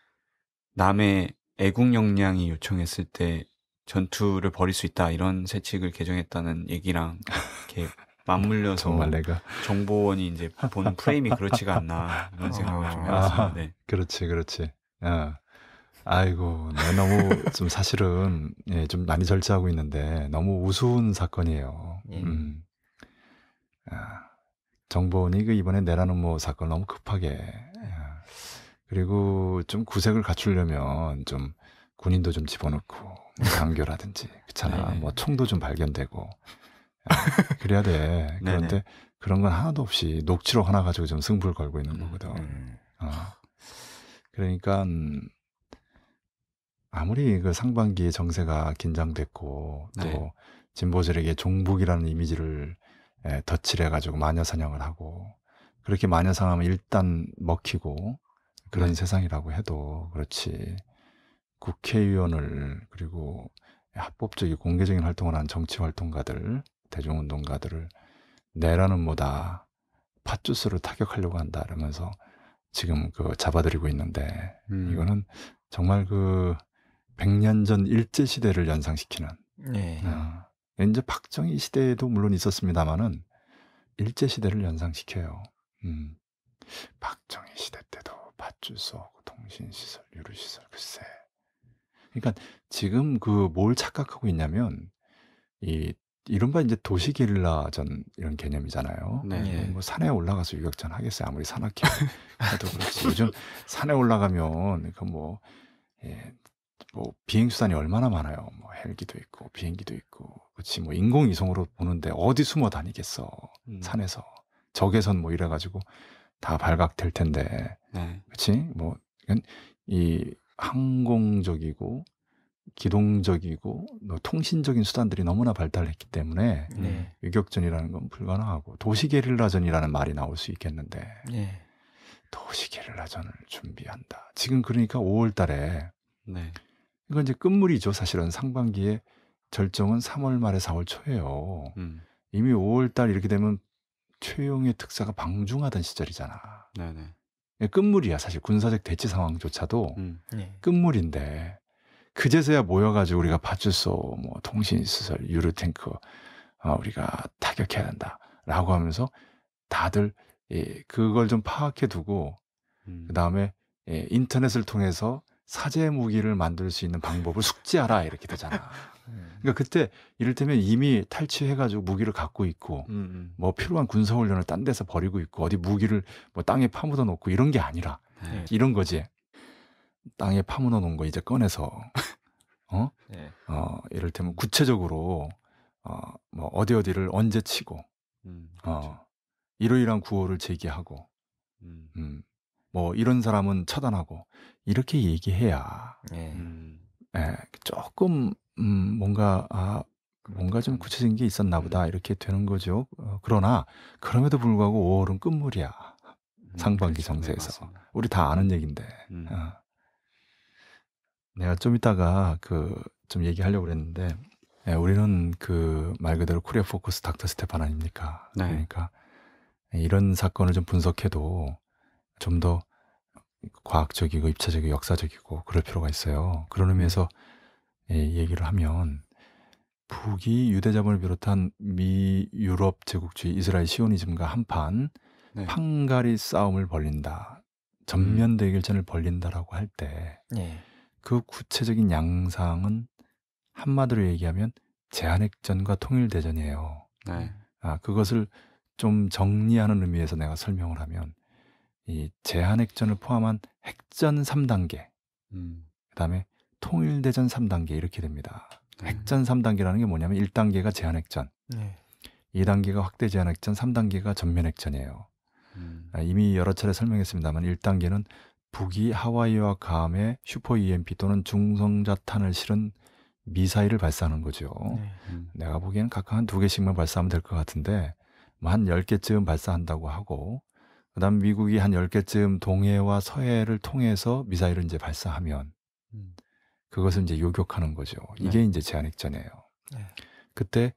남의 애국 역량이 요청했을 때 전투를 벌일 수 있다 이런 세칙을 개정했다는 얘기랑 이렇게 맞물려서 정말 내가 정보원이 이제 보는 프레임이 그렇지가 않나 이런 어. 생각을 좀 아, 해봤습니다. 네. 그렇지, 그렇지. 어. 아이고, 네, 너무 좀 사실은 예, 좀 많이 절제하고 있는데 너무 우스운 사건이에요. 예. 음. 아, 정보원이 그 이번에 내라는 뭐 사건 너무 급하게 아, 그리고 좀 구색을 갖추려면 좀 군인도 좀 집어넣고 강교라든지 뭐 그렇잖아. 네. 뭐 총도 좀 발견되고 아, 그래야 돼. 그런데 그런 건 하나도 없이 녹취록 하나 가지고 좀 승부를 걸고 있는 음, 거거든. 음. 어. 그러니까 음, 아무리 그 상반기 정세가 긴장됐고 또 네. 진보들에게 종북이라는 이미지를 에, 예, 덧칠해 가지고 마녀 사냥을 하고 그렇게 마녀 사냥하면 일단 먹히고 그런 네. 세상이라고 해도 그렇지 국회의원을 그리고 합법적인 공개적인 활동을 한 정치 활동가들 대중운동가들을 내라는 뭐다 팥주스를 타격하려고 한다 이러면서 지금 그 잡아들이고 있는데 음. 이거는 정말 그 100년 전 일제 시대를 연상시키는 네. 어, 이제 박정희 시대에도 물론 있었습니다마는 일제 시대를 연상시켜요. 음. 박정희 시대 때도 팥주소하고 통신시설, 유류시설 글쎄. 그러니까 지금 그 뭘 착각하고 있냐면 이 이른바 이제 도시 게릴라전 이런 개념이잖아요. 네. 예, 뭐 산에 올라가서 유격전 하겠어요. 아무리 산악회 해도 그렇지. 요즘 산에 올라가면 그 뭐 예, 뭐 비행 수단이 얼마나 많아요. 뭐 헬기도 있고 비행기도 있고 그렇지 뭐 인공위성으로 보는데 어디 숨어 다니겠어 음. 산에서 적외선 뭐 이래가지고 다 발각될 텐데 네. 그렇지 뭐이 그러니까 항공적이고 기동적이고 통신적인 수단들이 너무나 발달했기 때문에 네. 유격전이라는 건 불가능하고 도시 게릴라전이라는 말이 나올 수 있겠는데 네. 도시 게릴라전을 준비한다. 지금 그러니까 5월 달에 네. 이건 이제 끝물이죠. 사실은 상반기에 절정은 3월 말에 4월 초예요. 음. 이미 5월 달 이렇게 되면 최용의 특사가 방중하던 시절이잖아. 네네. 네. 예, 끝물이야 사실 군사적 대치 상황조차도 음. 네. 끝물인데 그제서야 모여가지고 우리가 파출소, 뭐 통신시설, 유류탱크 어, 우리가 타격해야 된다라고 하면서 다들 예, 그걸 좀 파악해 두고 음. 그 다음에 예, 인터넷을 통해서 사제 무기를 만들 수 있는 방법을 숙지하라 이렇게 되잖아. 네. 그러니까 그때 이를테면 이미 탈취해가지고 무기를 갖고 있고 음, 음. 뭐 필요한 군사 훈련을 딴 데서 버리고 있고 어디 무기를 뭐 땅에 파묻어 놓고 이런 게 아니라 네. 이런 거지. 땅에 파묻어 놓은 거 이제 꺼내서 어? 네. 어 이를테면 구체적으로 어뭐 어디 어디를 언제 치고 음, 어, 그렇죠. 어 이러이러한 구호를 제기하고 음. 음. 뭐 이런 사람은 차단하고 이렇게 얘기해야 예. 음. 음. 예, 조금 음, 뭔가 아 뭔가 좀 구체적인 게 있었나 보다 음. 이렇게 되는 거죠. 어, 그러나 그럼에도 불구하고 5월은 끝물이야. 음, 상반기 그렇죠. 네, 정세에서 우리 다 아는 얘긴데. 어. 내가 좀 이따가 그 좀 얘기하려고 그랬는데 예, 우리는 그 말 그대로 코리아 포커스 닥터 스테판 아닙니까? 네. 그러니까 이런 사건을 좀 분석해도 좀 더 과학적이고 입체적이고 역사적이고 그럴 필요가 있어요. 그런 음. 의미에서 예, 얘기를 하면 북이 유대 자본을 비롯한 미 유럽 제국주의 이스라엘 시오니즘과 한판 네. 판가리 싸움을 벌린다. 전면 음. 대결전을 벌린다라고 할때 네. 그 구체적인 양상은 한마디로 얘기하면 제한핵전과 통일대전이에요. 네. 아, 그것을 좀 정리하는 의미에서 내가 설명을 하면 이 제한핵전을 포함한 핵전 3단계, 음. 그 다음에 통일대전 3단계 이렇게 됩니다. 네. 핵전 3단계라는 게 뭐냐면 1단계가 제한핵전, 네. 2단계가 확대 제한핵전, 3단계가 전면핵전이에요. 음. 아, 이미 여러 차례 설명했습니다만 1단계는 북이 하와이와 감에 슈퍼 EMP 또는 중성자탄을 실은 미사일을 발사하는 거죠. 네. 음. 내가 보기엔 각각 한 두 개씩만 발사하면 될 것 같은데 뭐한 10개쯤 발사한다고 하고 그다음 미국이 한 10개쯤 동해와 서해를 통해서 미사일을 이제 발사하면 음. 그것을 이제 요격하는 거죠. 이게 네. 이제 제한 핵전이에요. 네. 그때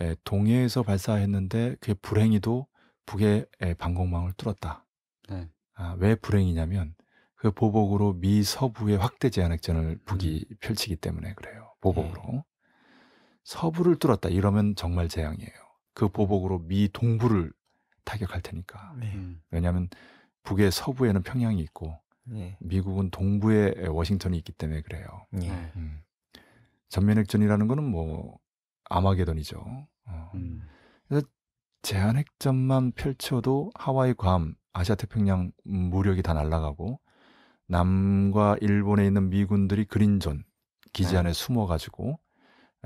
에, 예, 동해에서 발사했는데 그게 불행히도 북의 에, 예, 방공망을 뚫었다. 네. 아, 왜 불행이냐면 그 보복으로 미 서부의 확대 제한액전을 음. 북이 음. 펼치기 때문에 그래요. 보복으로. 음. 서부를 뚫었다 이러면 정말 재앙이에요. 그 보복으로 미 동부를 타격할 테니까. 네. 음. 왜냐하면 북의 서부에는 평양이 있고 네. 미국은 동부에 워싱턴이 있기 때문에 그래요. 네. 네. 음. 전면핵전이라는 거는 뭐 아마게돈이죠. 어. 음. 그래서 제한핵전만 펼쳐도 하와이, 괌, 아시아태평양 무력이 다 날아가고 남과 일본에 있는 미군들이 그린존 기지 네. 안에 숨어가지고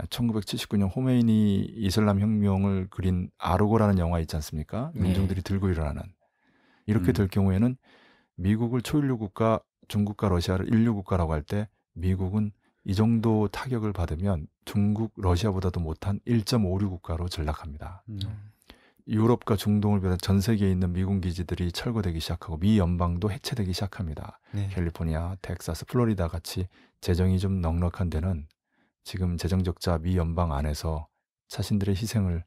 1979년 아, 호메인이 이슬람 혁명을 그린 아르고라는 영화 있지 않습니까? 네. 민중들이 들고 일어나는 이렇게 음. 될 경우에는 미국을 초일류 국가, 중국과 러시아를 일류 국가라고 할 때 미국은 이 정도 타격을 받으면 중국, 러시아보다도 못한 1 5류 국가로 전락합니다. 음. 유럽과 중동을 비롯한 전 세계에 있는 미군 기지들이 철거되기 시작하고 미 연방도 해체되기 시작합니다. 네. 캘리포니아, 텍사스, 플로리다 같이 재정이 좀 넉넉한 데는 지금 재정 적자 미 연방 안에서 자신들의 희생을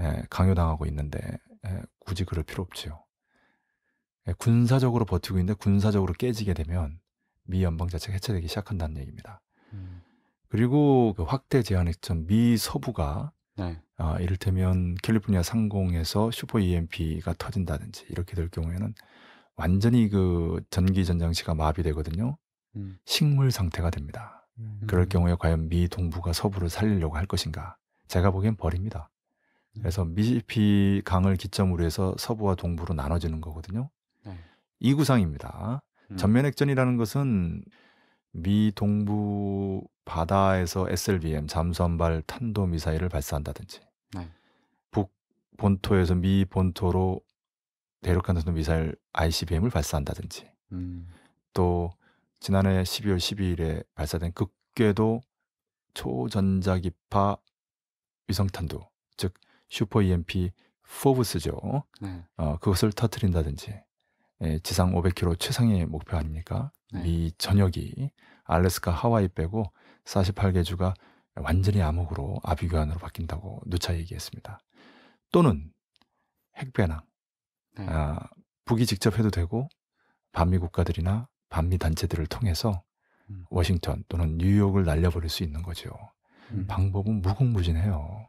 예, 강요당하고 있는데 예, 굳이 그럴 필요 없지요. 예, 군사적으로 버티고 있는데 군사적으로 깨지게 되면 미 연방 자체가 해체되기 시작한다는 얘기입니다. 음. 그리고 그 확대 제한액전 미 서부가 네. 아, 이를테면 캘리포니아 상공에서 슈퍼 EMP가 터진다든지 이렇게 될 경우에는 완전히 그 전기 전장시가 마비되거든요. 음. 식물 상태가 됩니다. 음. 그럴 경우에 과연 미 동부가 서부를 살리려고 할 것인가? 제가 보기엔 버립니다. 음. 그래서 미시피 강을 기점으로 해서 서부와 동부로 나눠지는 거거든요. 네. 이 구상입니다. 음. 전면 핵전이라는 것은 미 동부 바다에서 SLBM 잠수함발 탄도 미사일을 발사한다든지 네. 북 본토에서 미 본토로 대륙간 탄도 미사일 ICBM을 발사한다든지 음. 또 지난해 12월 12일에 발사된 극궤도 초전자기파 위성탄도즉 슈퍼 EMP 포브스죠. 네. 어, 그것을 터트린다든지 예, 지상 500km 최상의 목표 아닙니까? 미 네. 전역이 알래스카 하와이 빼고 48개 주가 완전히 암흑으로 아비규환으로 바뀐다고 누차 얘기했습니다. 또는 핵배낭 네. 아, 북이 직접 해도 되고 반미 국가들이나 반미 단체들을 통해서 음. 워싱턴 또는 뉴욕을 날려버릴 수 있는 거죠. 음. 방법은 무궁무진해요.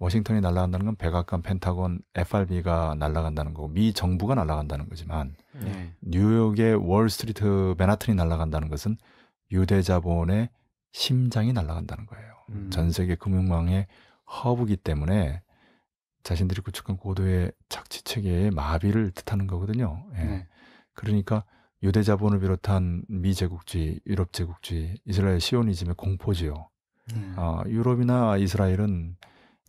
워싱턴이 날아간다는 건 백악관, 펜타곤, FRB가 날아간다는 거고 미 정부가 날아간다는 거지만 네. 뉴욕의 월스트리트 맨하튼이 날아간다는 것은 유대 자본의 심장이 날아간다는 거예요. 음. 전 세계 금융망의 허브기 때문에 자신들이 구축한 고도의 착취 체계의 마비를 뜻하는 거거든요. 예. 네. 그러니까 유대 자본을 비롯한 미 제국주의, 유럽 제국주의, 이스라엘 시오니즘의 공포지요. 음. 어, 유럽이나 이스라엘은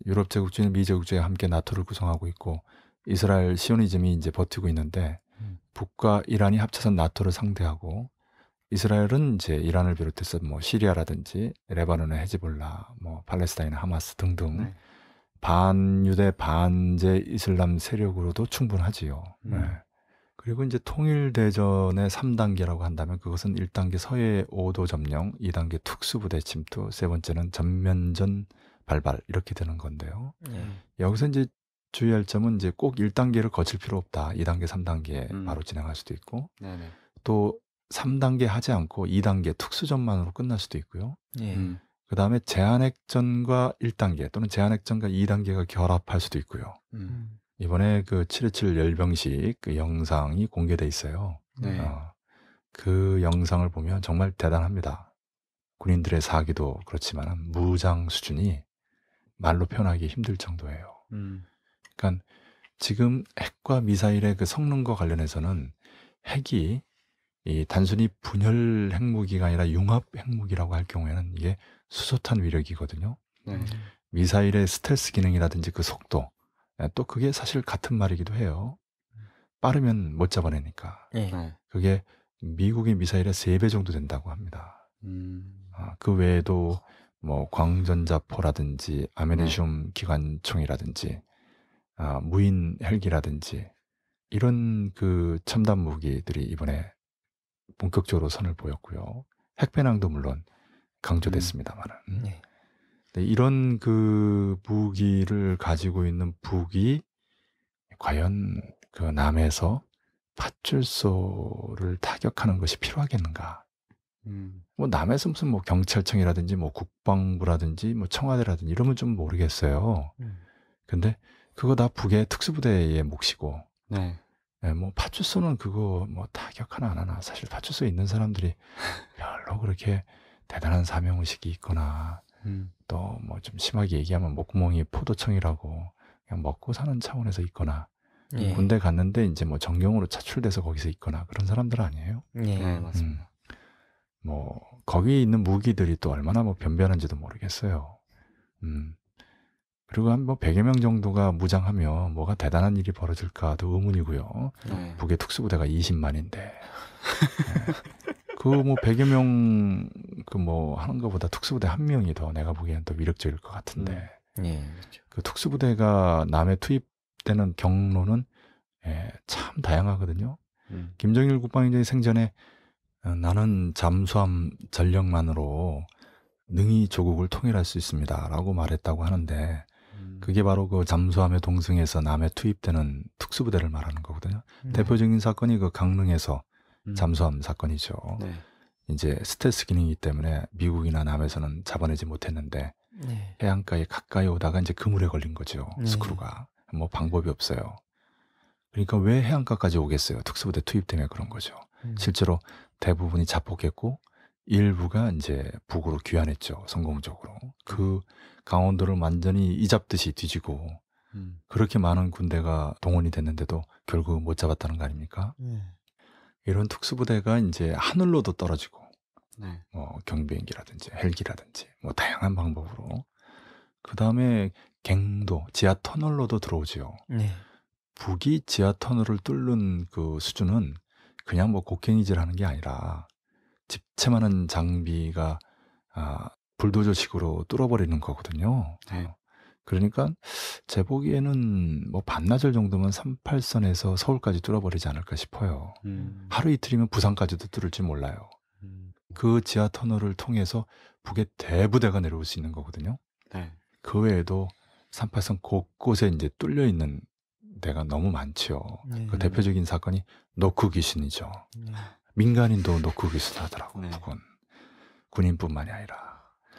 유럽 제국주의는 미 제국주의와 함께 나토를 구성하고 있고 이스라엘 시오니즘이 이제 버티고 있는데 음. 북과 이란이 합쳐서 나토를 상대하고 이스라엘은 이제 이란을 비롯해서 뭐 시리아라든지 레바논의 헤지볼라, 뭐 팔레스타인 하마스 등등 네. 반유대 반제 이슬람 세력으로도 충분하지요. 음. 네. 그리고 이제 통일대전의 3단계라고 한다면 그것은 1단계 서해 5도 점령, 2단계 특수부대 침투, 세 번째는 전면전 발발 이렇게 되는 건데요. 음. 여기서 이제 주의할 점은 이제 꼭 1단계를 거칠 필요 없다. 2단계, 3단계 음. 바로 진행할 수도 있고 네네. 또 3단계 하지 않고 2단계 특수전만으로 끝날 수도 있고요. 예. 음. 그 다음에 제한액전과 1단계 또는 제한액전과 2단계가 결합할 수도 있고요. 음. 이번에 그727 열병식 그 영상이 공개돼 있어요. 네. 어, 그 영상을 보면 정말 대단합니다. 군인들의 사기도 그렇지만 무장 수준이 말로 표현하기 힘들 정도예요. 음. 그러니까 지금 핵과 미사일의 그 성능과 관련해서는 핵이 이 단순히 분열 핵무기가 아니라 융합 핵무기라고 할 경우에는 이게 수소탄 위력이거든요. 네. 미사일의 스텔스 기능이라든지 그 속도 예, 또 그게 사실 같은 말이기도 해요. 빠르면 못 잡아내니까. 네. 그게 미국의 미사일의 세배 정도 된다고 합니다. 음. 아, 그 외에도 뭐 광전자포라든지 아메리슘 네. 기관총이라든지 아, 무인 헬기라든지 이런 그 첨단 무기들이 이번에 본격적으로 선을 보였고요. 핵배낭도 물론 강조됐습니다만은. 음. 네. 이런 그 무기를 가지고 있는 북이 과연 그 남에서 파출소를 타격하는 것이 필요하겠는가? 음. 뭐 남에서 무슨 뭐 경찰청이라든지 뭐 국방부라든지 뭐 청와대라든지 이러면 좀 모르겠어요. 음. 근데 그거 다 북의 특수부대의 몫이고. 네. 네, 뭐 파출소는 그거 뭐 타격 하나 안 하나 사실 파출소에 있는 사람들이 별로 그렇게 대단한 사명 의식이 있거나 음. 또뭐 좀 심하게 얘기하면 목구멍이 포도청이라고 그냥 먹고 사는 차원에서 있거나 예. 군대 갔는데 이제 뭐 정경으로 차출돼서 거기서 있거나 그런 사람들 아니에요? 예, 음. 맞습니다. 뭐 거기 에 있는 무기들이 또 얼마나 뭐 변변한지도 모르겠어요. 음. 그리고 한뭐 100여 명 정도가 무장하면 뭐가 대단한 일이 벌어질까도 의문이고요. 네. 북의 특수부대가 20만인데. 네. 그뭐 100여 명 그 뭐 하는 것보다 특수부대 한 명이 더 내가 보기에는 더 위력적일 것 같은데. 네. 그렇죠. 그 특수부대가 남에 투입되는 경로는 예, 참 다양하거든요. 음. 김정일 국방위원장이 생전에 어, 나는 잠수함 전력만으로 능히 조국을 통일할 수 있습니다. 라고 말했다고 하는데, 음. 그게 바로 그 잠수함의 동승에서 남해 투입되는 특수부대를 말하는 거거든요. 네. 대표적인 사건이 그 강릉에서 음. 잠수함 사건이죠. 네. 이제 스텔스 기능이기 때문에 미국이나 남에서는 해 잡아내지 못했는데 네. 해안가에 가까이 오다가 이제 그물에 걸린 거죠. 네. 스크루가. 뭐 방법이 없어요. 그러니까 왜 해안가까지 오겠어요? 특수부대 투입 때문에 그런 거죠. 음. 실제로 대부분이 자폭했고 일부가 인제 북으로 귀환했죠 성공적으로. 그 음. 강원도를 완전히 이잡듯이 뒤지고 음. 그렇게 많은 군대가 동원이 됐는데도 결국 못 잡았다는 거 아닙니까? 네. 이런 특수부대가 인제 하늘로도 떨어지고 네. 뭐 경비행기라든지 헬기라든지 뭐 다양한 방법으로 그다음에 갱도 지하 터널로도 들어오지요. 네. 북이 지하 터널을 뚫는 그 수준은 그냥 뭐 곡괭이질하는 게 아니라 집채만한 장비가 아, 불도저식으로 뚫어버리는 거거든요. 어, 네. 그러니까 제 보기에는 뭐 반나절 정도면 38선에서 서울까지 뚫어버리지 않을까 싶어요. 음. 하루 이틀이면 부산까지도 뚫을지 몰라요. 음. 그 지하 터널을 통해서 북의 대부대가 내려올 수 있는 거거든요. 네. 그 외에도 38선 곳곳에 이제 뚫려 있는 데가 너무 많지요. 네. 그 대표적인 사건이 노크 귀신이죠. 네. 민간인도 노크 귀신 하더라고 네. 북은 군인뿐만이 아니라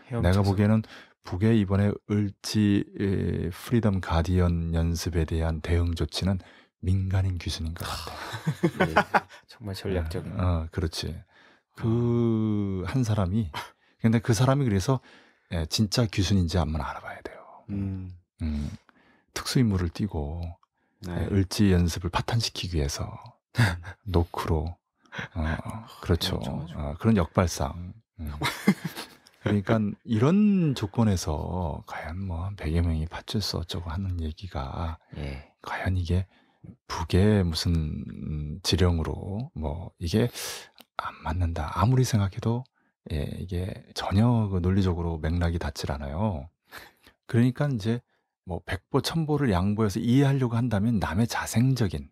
헤엄쳐서. 내가 보기에는 북의 이번에 을지 프리덤 가디언 연습에 대한 대응 조치는 민간인 귀신인 것 같아. 아. 네, 정말 전략적인. 네. 어, 그렇지. 아. 그한 사람이 근데 그 사람이 그래서 예, 진짜 귀신인지 한번 알아봐야 돼요. 음. 음. 특수임무를 띠고 네. 네. 을지 연습을 파탄시키기 위해서 노크로 어, 아, 그렇죠. 어, 그런 역발상. 음. 그러니까 이런 조건에서 과연 뭐 100여 명이 받줄수 어쩌고 하는 얘기가 예. 과연 이게 북의 무슨 지령으로 뭐 이게 안 맞는다. 아무리 생각해도 예, 이게 전혀 그 논리적으로 맥락이 닿질 않아요. 그러니까 이제 뭐 백보 천보를 양보해서 이해하려고 한다면 남의 자생적인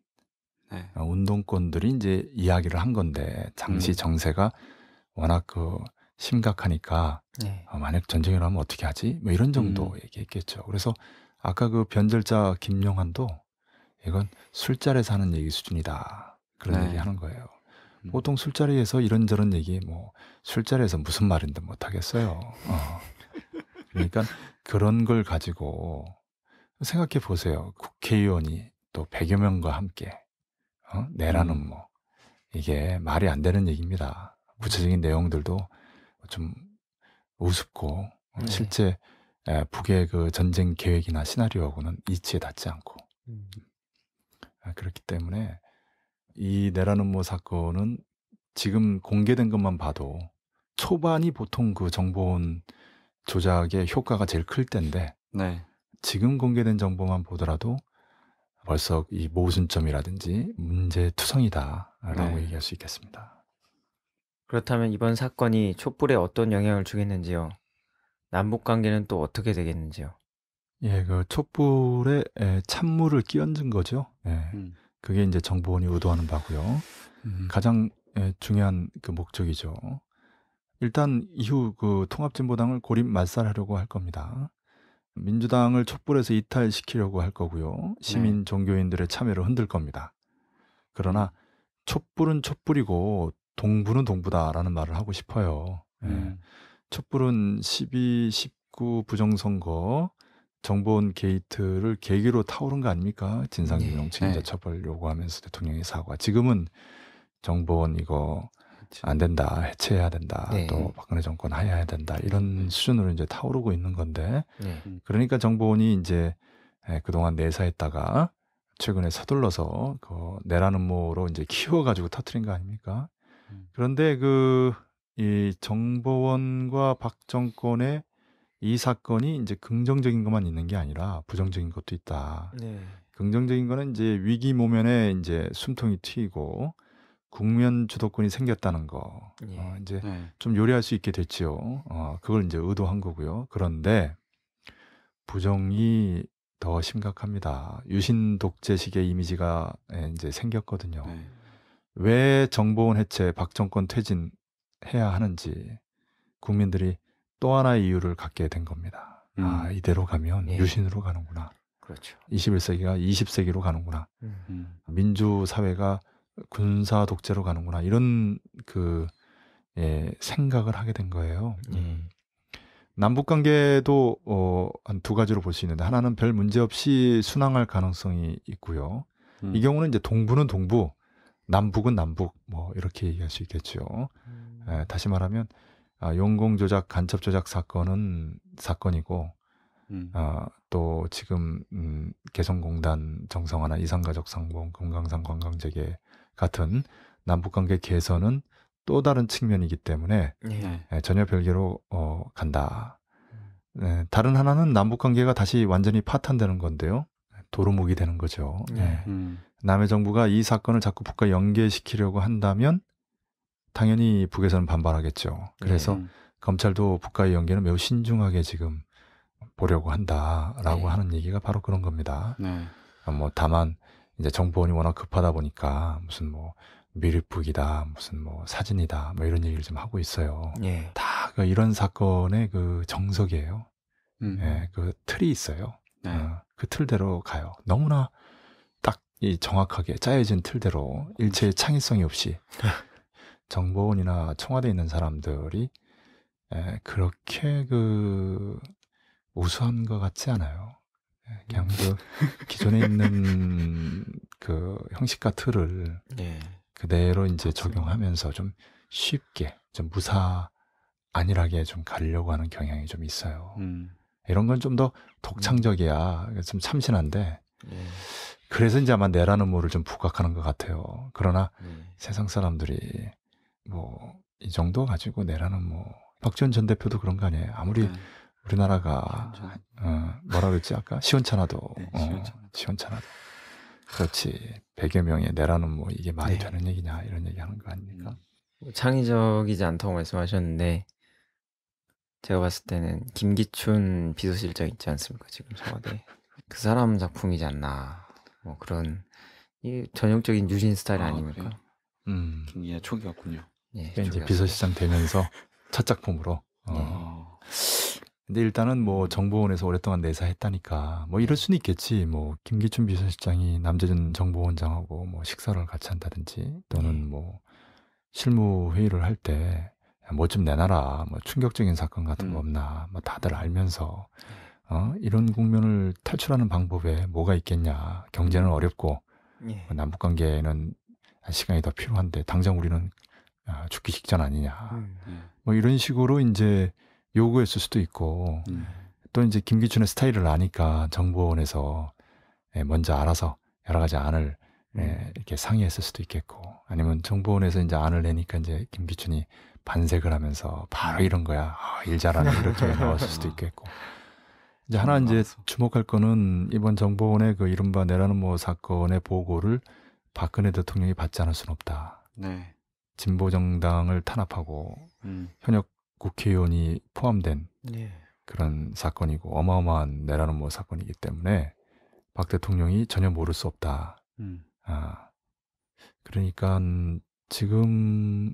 네. 어, 운동권들이 이제 이야기를 한 건데 음. 당시 음. 정세가 워낙 그 심각하니까 네. 어, 만약 전쟁을 이 하면 어떻게 하지? 뭐 이런 정도 음. 얘기했겠죠. 그래서 아까 그 변절자 김용환도 이건 술자리에서 하는 얘기 수준이다 그런 네. 얘기 하는 거예요. 음. 보통 술자리에서 이런저런 얘기 뭐 술자리에서 무슨 말인데 못 하겠어요. 어. 그러니까 그런 걸 가지고 생각해 보세요. 국회의원이 또 100여 명과 함께 어? 내란 음모. 뭐 이게 말이 안 되는 얘기입니다. 구체적인 내용들도 좀 우습고 어, 네. 실제 북의 그 전쟁 계획이나 시나리오하고는 이치에 닿지 않고 음. 아, 그렇기 때문에 이 내란음모 사건은 지금 공개된 것만 봐도 초반이 보통 그 정보원 조작의 효과가 제일 클 텐데 네. 지금 공개된 정보만 보더라도 벌써 이 모순점이라든지 문제투성이다라고 네. 얘기할 수 있겠습니다. 그렇다면 이번 사건이 촛불에 어떤 영향을 주겠는지요? 남북 관계는 또 어떻게 되겠는지요? 예, 그 촛불에 예, 찬물을 끼얹은 거죠. 예. 음. 그게 이제 정보원이 의도하는 바고요. 음. 가장 예, 중요한 그 목적이죠. 일단 이후 그 통합진보당을 고립 말살하려고 할 겁니다. 민주당을 촛불에서 이탈시키려고 할 거고요. 시민 네. 종교인들의 참여를 흔들 겁니다. 그러나 촛불은 촛불이고 동부는 동부다라는 말을 하고 싶어요. 예. 네. 촛불은 12, 19 부정선거 정보원 게이트를 계기로 타오른 거 아닙니까? 진상규명 네. 책임자 네. 처벌 요구하면서 대통령의 사과. 지금은 정보원 이거 그렇죠. 안 된다, 해체해야 된다, 네. 또 박근혜 정권 하야해야 된다 이런 음. 수준으로 이제 타오르고 있는 건데 네. 그러니까 정보원이 이제 예, 그동안 내사했다가 최근에 서둘러서 그 내라는 모로 이제 키워가지고 터트린 거 아닙니까? 음. 그런데 그이 정보원과 박 정권의 이 사건이 이제 긍정적인 것만 있는 게 아니라 부정적인 것도 있다. 네. 긍정적인 거는 이제 위기 모면에 이제 숨통이 트이고 국면 주도권이 생겼다는 거 예. 어, 이제 네. 좀 요리할 수 있게 됐지요. 어, 그걸 이제 의도한 거고요. 그런데 부정이 더 심각합니다. 유신 독재식의 이미지가 예, 이제 생겼거든요. 네. 왜 정보원 해체, 박정권 퇴진해야 하는지 국민들이 또 하나의 이유를 갖게 된 겁니다. 아, 음. 아 이대로 가면 예. 유신으로 가는구나. 그렇죠. 21세기가 20세기로 가는구나. 음. 민주 사회가 군사 독재로 가는구나 이런 그 예, 생각을 하게 된 거예요. 예. 음. 남북 관계도 어, 한두 가지로 볼 수 있는데 하나는 별 문제 없이 순항할 가능성이 있고요. 음. 이 경우는 이제 동부는 동부, 남북은 남북 뭐 이렇게 얘기할 수 있겠죠. 음. 예, 다시 말하면 아, 용공 조작, 간첩 조작 사건은 사건이고 음. 아, 또 지금 음, 개성공단 정상화나 이산가족 상봉, 건강상 관광재개 같은 남북관계 개선은 또 다른 측면이기 때문에 네. 전혀 별개로 어, 간다. 네, 다른 하나는 남북관계가 다시 완전히 파탄되는 건데요. 도루묵이 되는 거죠. 네. 음. 남의 정부가 이 사건을 자꾸 북과 연계시키려고 한다면 당연히 북에서는 반발하겠죠. 그래서 네. 검찰도 북과의 연계는 매우 신중하게 지금 보려고 한다라고 네. 하는 얘기가 바로 그런 겁니다. 네. 아, 뭐 다만 이제 정보원이 워낙 급하다 보니까 무슨 뭐 미륵북이다 무슨 뭐 사진이다 뭐 이런 얘기를 좀 하고 있어요. 예. 다 그 이런 사건의 그 정석이에요. 음. 예, 그 틀이 있어요. 네. 어, 그 틀대로 가요. 너무나 딱 이 정확하게 짜여진 틀대로 일체의 음. 창의성이 없이 정보원이나 청와대에 있는 사람들이 예, 그렇게 그 우수한 것 같지 않아요. 그냥 음. 그 기존에 있는 그 형식과 틀을 네. 그대로 이제 적용하면서 좀 쉽게 좀 무사 안일하게 좀 가려고 하는 경향이 좀 있어요. 음. 이런 건 좀 더 독창적이야 음. 좀 참신한데 네. 그래서 이제 아마 내라는 물을 좀 부각하는 것 같아요. 그러나 네. 세상 사람들이 뭐 이 정도 가지고 내라는 뭐 박지원 전 대표도 그런 거 아니에요. 아무리 네. 우리나라가 어, 뭐라 그랬지 아까 시원찮아도 네, 시원찮아도. 어, 시원찮아도. 그렇지 100여 명의 내라는 뭐 이게 말이 네. 되는 얘기냐 이런 얘기 하는 거 아닙니까? 음. 뭐 창의적이지 않다고 말씀하셨는데 제가 봤을 때는 김기춘 비서실장 있지 않습니까 지금 청와대 그 사람 작품이지 않나 뭐 그런 이 전형적인 유진 스타일 아, 아닙니까? 그래 음. 김기춘 초기였군요. 예, 그러니까 이제 비서실장 되면서 첫 작품으로 어. 예. 근데 일단은 뭐 정보원에서 오랫동안 내사했다니까 뭐 이럴 네. 수는 있겠지. 뭐 김기춘 비서실장이 남재준 정보원장하고 뭐 식사를 같이 한다든지 또는 네. 뭐 실무 회의를 할 때 뭐 좀 내놔라. 뭐 충격적인 사건 같은 거 음. 없나. 뭐 다들 알면서 네. 어? 이런 국면을 탈출하는 방법에 뭐가 있겠냐. 경제는 음. 어렵고 예. 뭐 남북 관계는 시간이 더 필요한데 당장 우리는 아, 죽기 직전 아니냐. 음. 예. 뭐 이런 식으로 이제 요구했을 수도 있고 음. 또 이제 김기춘의 스타일을 아니까 정부원에서 예, 먼저 알아서 여러 가지 안을 예, 음. 이렇게 상의했을 수도 있겠고 아니면 정부원에서 이제 안을 내니까 이제 김기춘이 반색을 하면서 바로 이런 거야 아, 일 잘하는 이렇게 나왔을 수도 있겠고 이제 하나 이제 주목할 거는 이번 정부원의그 이른바 내라는 뭐 사건의 보고를 박근혜 대통령이 받지 않을 수는 없다. 네. 진보 정당을 탄압하고 음. 현역 국회의원이 포함된 예. 그런 사건이고 어마어마한 내라는모 사건이기 때문에 박 대통령이 전혀 모를 수 없다. 음. 아, 그러니까 음, 지금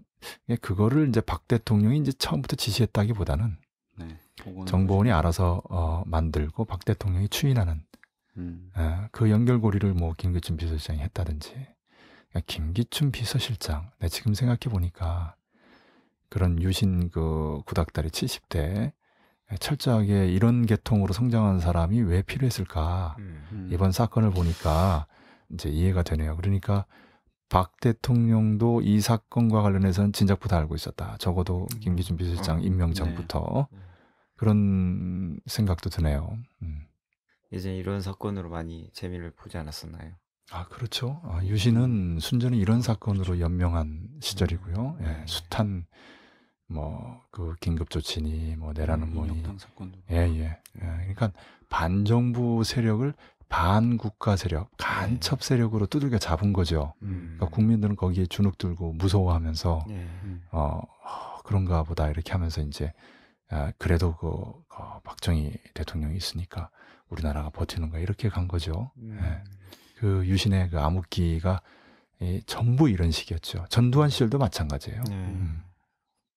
예, 그거를 이제 박 대통령이 이제 처음부터 지시했다기보다는 네, 정보원이 보시 알아서 어, 만들고 박 대통령이 추인하는 음. 아, 그 연결고리를 뭐 김기춘 비서실장이 했다든지 그러니까 김기춘 비서실장 내 네, 지금 생각해 보니까 그런 유신 그 구닥다리 70대 철저하게 이런 계통으로 성장한 사람이 왜 필요했을까? 음. 이번 사건을 보니까 이제 이해가 되네요. 그러니까 박 대통령도 이 사건과 관련해서는 진작부터 알고 있었다. 적어도 음. 김기준 비서실장 어. 임명 네. 전부터 네. 그런 생각도 드네요. 음. 예전 이런 사건으로 많이 재미를 보지 않았었나요? 아 그렇죠. 아, 유신은 음. 순전히 이런 사건으로 그렇죠. 연명한 시절이고요. 음. 예, 네. 숱한 뭐그 긴급조치니 뭐 내라는 음, 뭐니 예예 예. 예. 그러니까 반정부 세력을 반국가 세력 간첩 예. 세력으로 두들겨 잡은 거죠 그러니까 음. 그러니까 국민들은 거기에 주눅 들고 무서워하면서 예, 음. 어, 어, 그런가 보다 이렇게 하면서 이제 아, 그래도 그 어, 박정희 대통령이 있으니까 우리나라가 버티는가 이렇게 간 거죠 음. 예. 그 유신의 그 암흑기가 이, 전부 이런 식이었죠 전두환 시절도 마찬가지예요. 네. 음.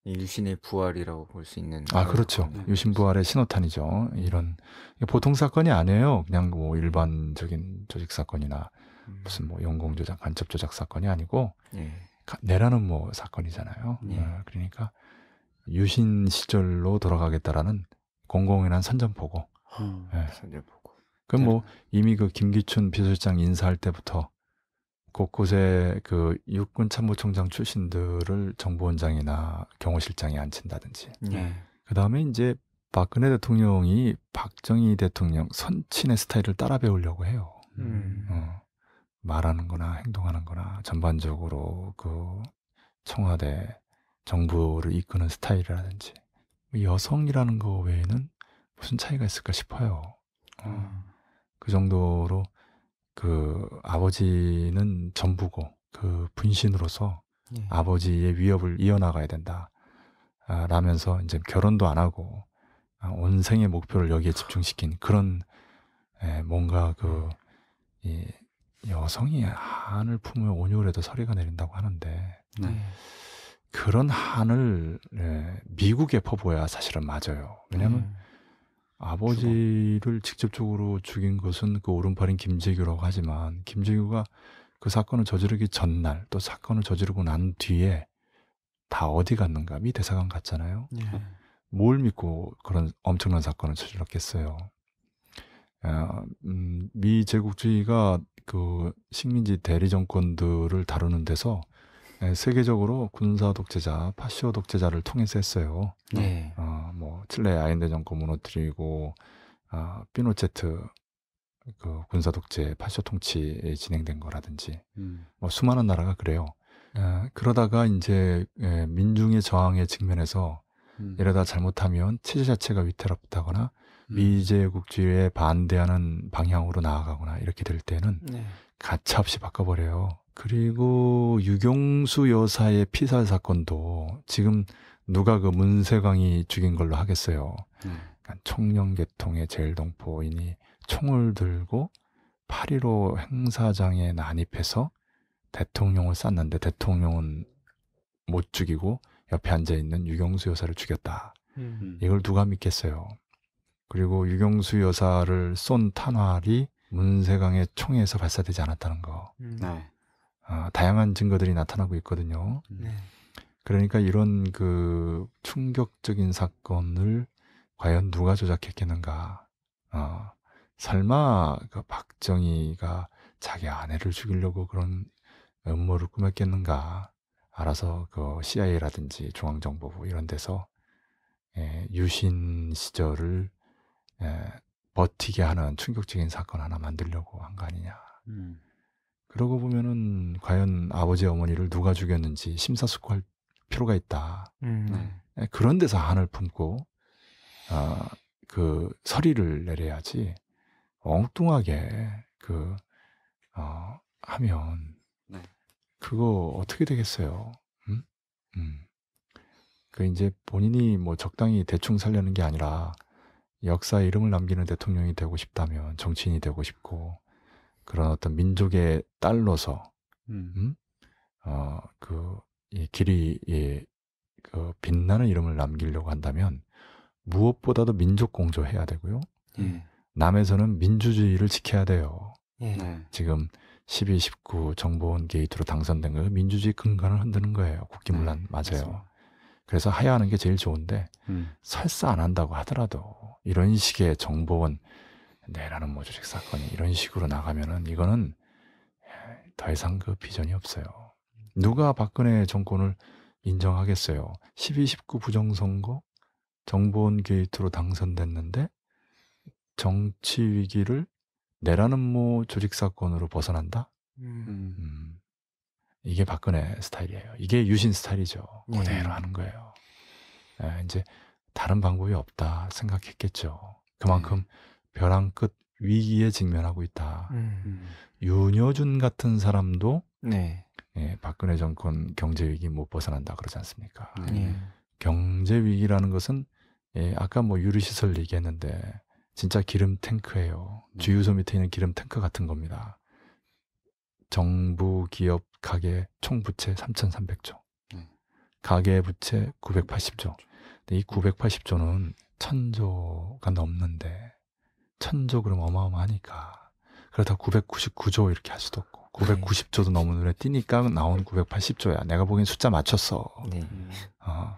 유신의 부활이라고 볼 수 있는 아 그렇죠 네. 유신 부활의 신호탄이죠 이런 보통 사건이 아니에요 그냥 뭐 일반적인 조직 사건이나 음. 무슨 뭐 연공 조작 간첩 조작 사건이 아니고 예. 가, 내라는 뭐 사건이잖아요 예. 아, 그러니까 유신 시절로 돌아가겠다라는 공공연한 선전포고 음, 예. 선전포고 그럼 뭐 네. 이미 그 김기춘 비서실장 인사할 때부터 곳곳에 그 육군 참모총장 출신들을 정보원장이나 경호실장에 앉힌다든지. 네. 네. 그다음에 이제 박근혜 대통령이 박정희 대통령 선친의 스타일을 따라 배우려고 해요. 음. 어, 말하는 거나 행동하는 거나 전반적으로 그 청와대 정부를 이끄는 스타일이라든지 뭐 여성이라는 거 외에는 무슨 차이가 있을까 싶어요. 어, 음. 그 정도로 그 아버지는 전부고 그 분신으로서 네. 아버지의 위협을 이어나가야 된다. 아, 라면서 이제 결혼도 안 하고 아, 온 생의 목표를 여기에 집중시킨 그런 에, 예, 뭔가 그 이, 여성이 한을 품으면 온유에도 서리가 내린다고 하는데 네. 네. 그런 한을 에, 예, 미국에 퍼부어야 사실은 맞아요. 왜냐하면 음. 아버지를 직접적으로 죽인 것은 그 오른팔인 김재규라고 하지만 김재규가 그 사건을 저지르기 전날 또 사건을 저지르고 난 뒤에 다 어디 갔는가 미대사관 갔잖아요. 예. 뭘 믿고 그런 엄청난 사건을 저질렀겠어요. 아, 음, 미 제국주의가 그 식민지 대리 정권들을 다루는 데서 네, 세계적으로 군사 독재자, 파쇼 독재자를 통해서 했어요. 네. 어, 뭐 칠레 아인데 정권 무너뜨리고 아, 피노체트 그 군사 독재, 파쇼 통치 진행된 거라든지 음. 뭐 수많은 나라가 그래요. 에, 아, 그러다가 이제 에, 예, 민중의 저항에 측면에서 음. 이러다 잘못하면 체제 자체가 위태롭다거나 음. 미제국주의에 반대하는 방향으로 나아가거나 이렇게 될 때는 네. 가차없이 바꿔버려요. 그리고 유경수 여사의 피살 사건도 지금 누가 그 문세광이 죽인 걸로 하겠어요. 음. 네. 그러니 청년 계통의 제일 동포인이 총을 들고 파리로 행사장에 난입해서 대통령을 쐈는데 대통령은 못 죽이고 옆에 앉아 있는 유경수 여사를 죽였다. 음. 이걸 누가 믿겠어요? 그리고 유경수 여사를 쏜 탄활이 문세강의 총에서 발사되지 않았다는 거. 음. 네. 아, 다양한 증거들이 나타나고 있거든요. 네. 네. 그러니까 이런 그 충격적인 사건을 과연 누가 조작했겠는가? 어, 설마 그 박정희가 자기 아내를 죽이려고 그런 음모를 꾸몄겠는가? 알아서 그 CIA라든지 중앙정보부 이런 데서 예, 유신 시절을 예, 버티게 하는 충격적인 사건 하나 만들려고 한 거 아니냐. 음. 그러고 보면은 과연 아버지 어머니를 누가 죽였는지 심사숙고할 필요가 있다. 음. 네. 예, 그런 데서 한을 품고 어, 그 서리를 내려야지 엉뚱하게 그 어, 하면 네. 그거 어떻게 되겠어요? 음? 음. 그 이제 본인이 뭐 적당히 대충 살려는 게 아니라 역사 이름을 남기는 대통령이 되고 싶다면 정치인이 되고 싶고 그런 어떤 민족의 딸로서 음. 음? 어, 그, 이 길이, 이, 그, 빛나는 이름을 남기려고 한다면, 무엇보다도 민족 공조해야 되고요. 예. 남에서는 민주주의를 지켜야 돼요. 예. 네. 지금 12, 19 정보원 게이트로 당선된 거 민주주의 근간을 흔드는 거예요. 국기문란 네. 맞아요. 그래서. 그래서 하야하는 게 제일 좋은데 음. 설사 안 한다고 하더라도 이런 식의 정보원 내라는 모조직 사건이 이런 식으로 나가면은 이거는 더 이상 그 비전이 없어요. 누가 박근혜 정권을 인정하겠어요? 12, 19 부정선거 정보원 게이트로 당선됐는데 정치 위기를 내라는 모 조직 사건으로 벗어난다. 음. 음. 음. 이게 박근혜 스타일이에요. 이게 유신 스타일이죠. 네. 그대로 네. 하는 거예요. 에, 예, 이제 다른 방법이 없다 생각했겠죠. 그만큼 네. 벼랑 끝 위기에 직면하고 있다. 음. 음. 윤여준 같은 사람도 네. 예, 박근혜 정권 경제 위기 못 벗어난다 그러지 않습니까? 네. 예. 경제 위기라는 것은 예, 아까 뭐 유류 시설 얘기했는데 진짜 기름 탱크예요. 네. 주유소 밑에 있는 기름 탱크 같은 겁니다. 정부 기업 가계 총 부채 3,300조. 네. 가계 부채 980조. 근데 이 980조는 천조가 넘는데 천적으로 어마어마하니까 그러다 999조 이렇게 할 수도 없고 990조도 네. 너무 눈에 띄니까 나온 980조야. 내가 보기엔 숫자 맞췄어. 네. 어.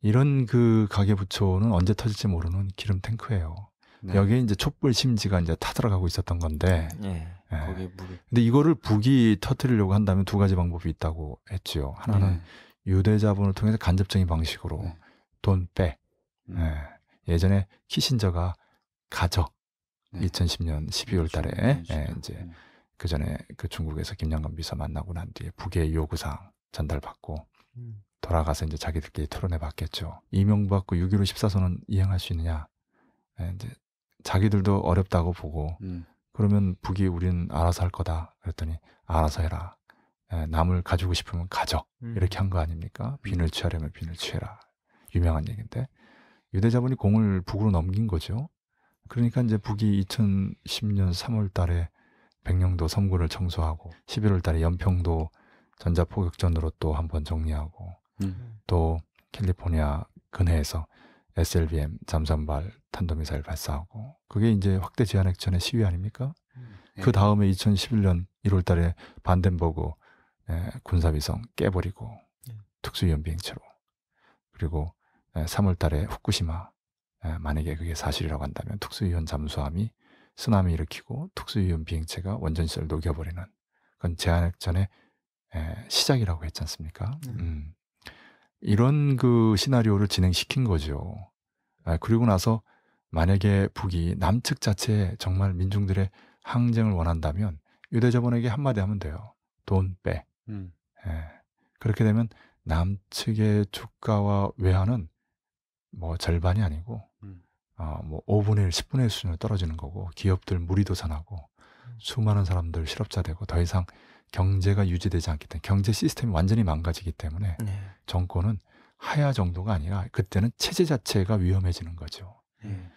이런 그 가계부처는 언제 터질지 모르는 기름 탱크예요. 네. 여기에 이제 촛불 심지가 이제 타들어가고 있었던 건데. 네. 예. 거기에 무기. 근데 이거를 북이 터트리려고 한다면 두 가지 방법이 있다고 했죠 하나는 네. 유대자본을 통해서 간접적인 방식으로 네. 돈 빼. 음. 예. 예전에 키신저가 가죠. 네. 2010년 12월 달에 예, 이제 네. 그 전에 그 중국에서 김영감 비서 만나고 난 뒤에 북의 요구사항 전달받고 음. 돌아가서 이제 자기들끼리 토론해 봤겠죠. 이명박과 6.15 14선언 이행할 수 있느냐. 예, 이제 자기들도 어렵다고 보고 음. 그러면 북이 우린 알아서 할 거다 그랬더니 알아서 해라. 예, 남을 가지고 싶으면 가져. 음. 이렇게 한 거 아닙니까? 빈을 음. 취하려면 빈을 취해라. 유명한 얘기인데 유대자본이 공을 북으로 넘긴 거죠. 그러니까 이제 북이 2010년 3월 달에 백령도 섬군을 청소하고 11월 달에 연평도 전자포격전으로 또 한번 정리하고 음. 또 캘리포니아 근해에서 SLBM 잠수함발 탄도미사일 발사하고 그게 이제 확대 제한 액션의 시위 아닙니까? 음. 그 예. 다음에 2011년 1월 달에 반덴버그 예, 군사위성 깨버리고 예. 특수위험 비행체로 그리고 3월 예, 달에 후쿠시마 아, 만약에 그게 사실이라고 한다면 특수위원 잠수함이 쓰나미 일으키고 특수위원 비행체가 원전시설을 녹여버리는 그건 제한액전의 시작이라고 했지 않습니까? 네. 음. 이런 그 시나리오를 진행시킨 거죠. 아, 그리고 나서 만약에 북이 남측 자체에 정말 민중들의 항쟁을 원한다면 유대자본에게 한마디 하면 돼요. 돈 빼. 음. 예. 그렇게 되면 남측의 주가와 외환은 뭐 절반이 아니고 어, 뭐 5분의 1, 10분의 1 수준으로 떨어지는 거고 기업들 무리도산하고 음. 수많은 사람들 실업자 되고 더 이상 경제가 유지되지 않기 때문에 경제 시스템이 완전히 망가지기 때문에 네. 정권은 하야 정도가 아니라 그때는 체제 자체가 위험해지는 거죠. 네.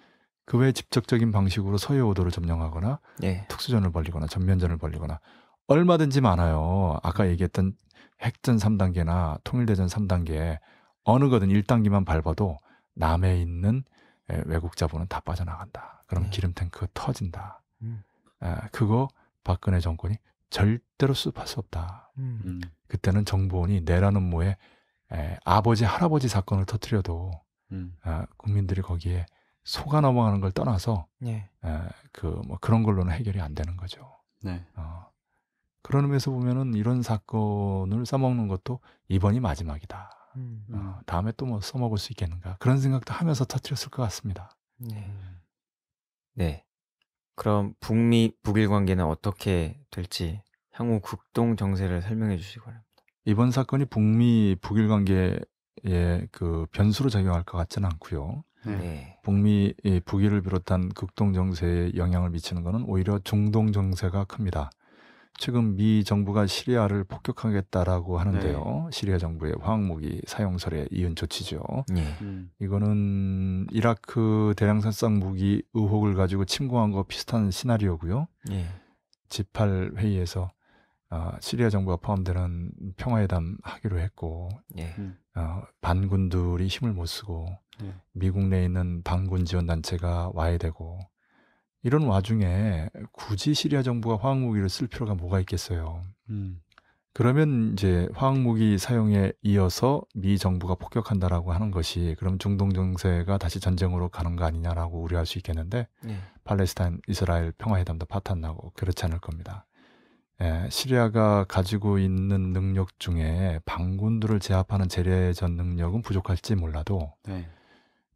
그 외에 직접적인 방식으로 서해 오도를 점령하거나 네. 특수전을 벌리거나 전면전을 벌리거나 얼마든지 많아요. 아까 얘기했던 핵전 3단계나 통일대전 3단계 어느 거든 1단계만 밟아도 남해 에 있는 예, 외국 자본은 다 빠져나간다. 그럼 네. 기름 탱크 터진다. 음. 예, 그거 박근혜 정권이 절대로 수습할 수 없다. 음. 음. 그때는 정부원이 내라는 모에 에, 예, 아버지 할아버지 사건을 터트려도 음. 에, 국민들이 거기에 속아 넘어가는 걸 떠나서 네. 예. 그뭐 그런 걸로는 해결이 안 되는 거죠. 네. 어, 그런 의미에서 보면은 이런 사건을 써먹는 것도 이번이 마지막이다. 음. 어, 다음에 또뭐 써먹을 수 있겠는가 그런 생각도 하면서 터트렸을 것 같습니다. 네. 음. 네. 그럼 북미 북일 관계는 어떻게 될지 향후 국동 정세를 설명해 주시기 바랍니다. 이번 사건이 북미 북일 관계의 그 변수로 작용할 것 같지는 않고요. 네. 네. 북미 북일을 비롯한 극동 정세에 영향을 미치는 것은 오히려 중동 정세가 큽니다. 지금 미 정부가 시리아를 폭격하겠다라고 하는데요. 네. 시리아 정부의 화학무기 사용설에 이은 조치죠. 네. 음. 이거는 이라크 대량살상 무기 의혹을 가지고 침공한 거 비슷한 시나리오고요. 네. 예. G8 회의에서 어, 시리아 정부가 포함되는 평화회담 하기로 했고 예. 음. 어, 반군들이 힘을 못 쓰고 네. 미국 내에 있는 반군 지원 단체가 와야 되고 이런 와중에 굳이 시리아 정부가 화학무기를 쓸 필요가 뭐가 있겠어요. 음. 그러면 이제 화학무기 사용에 이어서 미 정부가 폭격한다라고 하는 것이 그럼 중동 정세가 다시 전쟁으로 가는 거 아니냐라고 우려할 수 있겠는데 네. 팔레스타인 이스라엘 평화회담도 파탄나고 그렇지 않을 겁니다. 예, 시리아가 가지고 있는 능력 중에 반군들을 제압하는 재래전 능력은 부족할지 몰라도 네.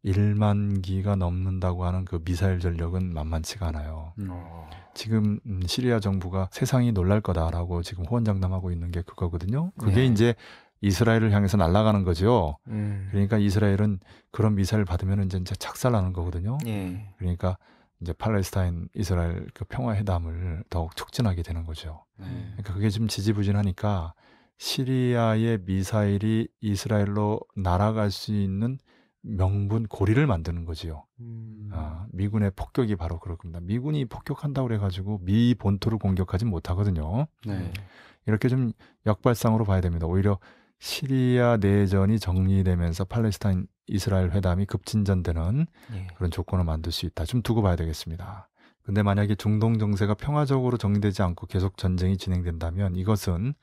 1만 기가 넘는다고 하는 그 미사일 전력은 만만치가 않아요. 어. 지금 음, 시리아 정부가 세상이 놀랄 거다라고 지금 호언장담하고 있는 게 그거거든요. 그게 예. 이제 이스라엘을 향해서 날아가는 거죠. 음. 그러니까 이스라엘은 그런 미사일 받으면 이제 착살하는 거거든요. 예. 그러니까 이제 팔레스타인 이스라엘 그 평화 회담을 더욱 촉진하게 되는 거죠. 예. 그러니까 그게 좀 지지부진하니까 시리아의 미사일이 이스라엘로 날아갈 수 있는 명분 고리를 만드는 거지요. 음. 아, 미군의 폭격이 바로 그럴 겁니다. 미군이 폭격한다 고 그래가지고 미 본토를 공격하지 못하거든요. 네. 이렇게 좀 역발상으로 봐야 됩니다. 오히려 시리아 내전이 정리되면서 팔레스타인 이스라엘 회담이 급진전되는 예. 그런 조건을 만들 수 있다. 좀 두고 봐야 되겠습니다. 근데 만약에 중동 정세가 평화적으로 정리되지 않고 계속 전쟁이 진행된다면 이것은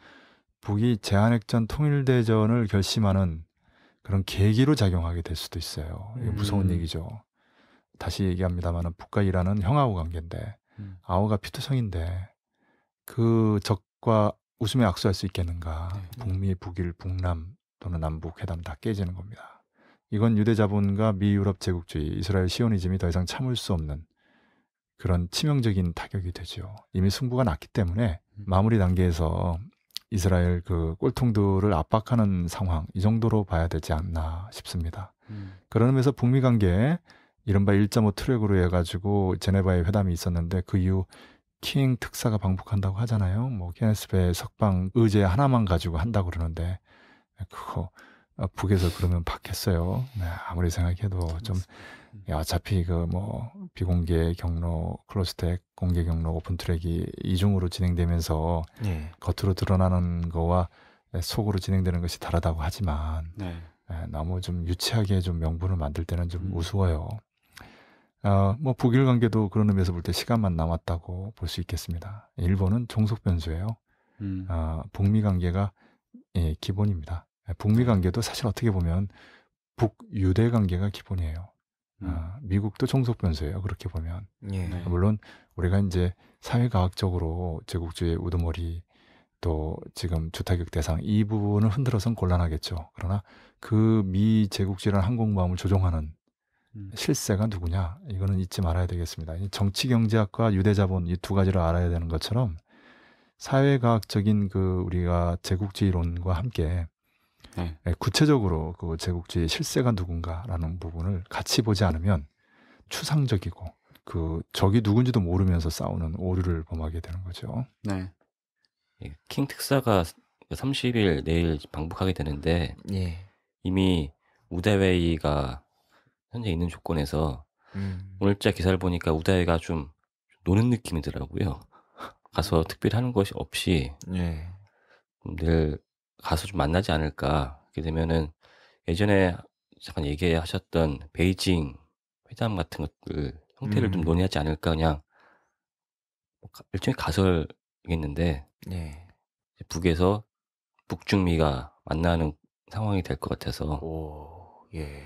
북이 제한핵전 통일대전을 결심하는 그런 계기로 작용하게 될 수도 있어요. 이게 음. 무서운 음. 얘기죠. 다시 얘기합니다만은 북과 이라는 형하고 관계인데 음. 아우가 피투성인데 그 적과 웃음에 악수할 수 있겠는가? 네. 북미, 북일, 북남 또는 남북 회담 다 깨지는 겁니다. 이건 유대 자본과 미 유럽 제국주의, 이스라엘 시오니즘이 더 이상 참을 수 없는 그런 치명적인 타격이 되죠. 이미 승부가 났기 때문에 음. 마무리 단계에서 이스라엘 그 꼴통들을 압박하는 상황 이 정도로 봐야 되지 않나 싶습니다. 음. 그런 의미에서 북미 관계에 이른바 1.5 트랙으로 해가지고 제네바의 회담이 있었는데 그 이후 킹 특사가 방북한다고 하잖아요. 뭐 케네스베 석방 의제 하나만 가지고 한다고 그러는데 그거 어, 북에서 그러면 박했어요. 네, 아무리 생각해도 좀 어차피 그 뭐 비공개 경로, 클로스텍, 공개 경로, 오픈트랙이 이중으로 진행되면서 네. 겉으로 드러나는 거와 속으로 진행되는 것이 다르다고 하지만 네. 예, 너무 좀 유치하게 좀 명분을 만들 때는 좀 음. 우스워요. 어, 뭐 북일 관계도 그런 의미에서 볼 때 시간만 남았다고 볼 수 있겠습니다. 일본은 종속 변수예요. 음. 어, 북미 관계가 예, 기본입니다. 북미 네. 관계도 사실 어떻게 보면 북유대 관계가 기본이에요. 아, 음. 미국도 청소 변수예요. 그렇게 보면 예. 네, 물론 우리가 이제 사회과학적으로 제국주의 우두머리 또 지금 주타격 대상 이 부분을 흔들어선 곤란하겠죠. 그러나 그 미제국주의란 항공모함을 조종하는 음. 실세가 누구냐 이거는 잊지 말아야 되겠습니다. 정치 경제학과 유대자본 이 두 가지를 알아야 되는 것처럼 사회과학적인 그 우리가 제국주의론과 함께 네. 예, 구체적으로 그 제국주의 실세가 누군가라는 부분을 같이 보지 않으면 추상적이고 그 적이 누군지도 모르면서 싸우는 오류를 범하게 되는 거죠. 네. 예, 킹 특사가 30일 내일 방북하게 되는데 예. 이미 우대웨이가 현재 있는 조건에서 음. 오늘자 기사를 보니까 우대웨이가 좀 노는 느낌이더라고요. 가서 음. 특별히 하는 것이 없이 예. 내 가서 좀 만나지 않을까. 그렇게 되면은 예전에 잠깐 얘기하셨던 베이징 회담 같은 것들 형태를 음. 좀 논의하지 않을까 그냥 뭐 일종의 가설이겠는데 네. 북에서 북중미가 만나는 상황이 될 것 같아서 오, 예.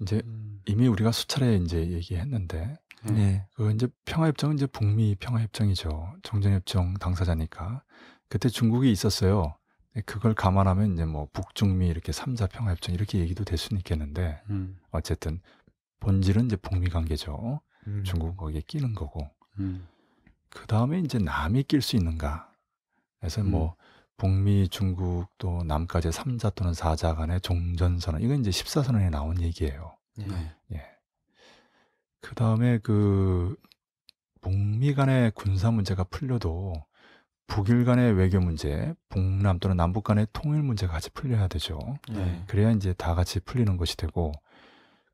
이제 음. 이미 우리가 수차례 이제 얘기했는데 네. 네 그 이제 평화협정은 이제 북미 평화협정이죠 정전협정 당사자니까 그때 중국이 있었어요 네, 그걸 감안하면 이제 뭐 북중미 이렇게 삼자 평화 협정 이렇게 얘기도 될 수는 있겠는데 음. 어쨌든 본질은 이제 북미 관계죠. 음. 중국 거기에 끼는 거고. 음. 그 다음에 이제 남이 낄 수 있는가? 그래서 뭐 음. 북미, 중국 또 남까지 삼자 또는 사자 간의 종전선언 이건 이제 1 4 선언에 나온 얘기예요. 네. 네. 예. 그 다음에 그 북미 간의 군사 문제가 풀려도 북일 간의 외교 문제, 북남 또는 남북 간의 통일 문제가 같이 풀려야 되죠. 네. 그래야 이제 다 같이 풀리는 것이 되고,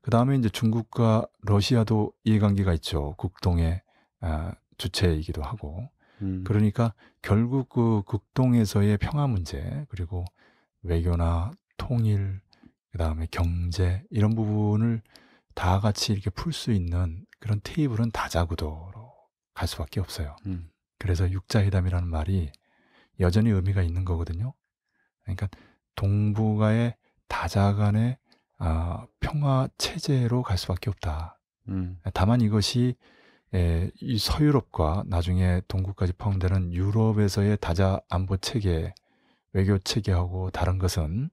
그 다음에 이제 중국과 러시아도 이해관계가 있죠. 국동의 아, 주체이기도 하고. 음. 그러니까 결국 그 국동에서의 평화 문제, 그리고 외교나 통일, 그 다음에 경제, 이런 부분을 다 같이 이렇게 풀 수 있는 그런 테이블은 다자구도로 갈 수밖에 없어요. 음. 그래서 육자회담이라는 말이 여전히 의미가 있는 거거든요. 그러니까 동북아의 다자간의 아, 평화 체제로 갈 수밖에 없다. 음. 다만 이것이 에, 예, 이 서유럽과 나중에 동국까지 포함되는 유럽에서의 다자 안보 체계, 외교 체계하고 다른 것은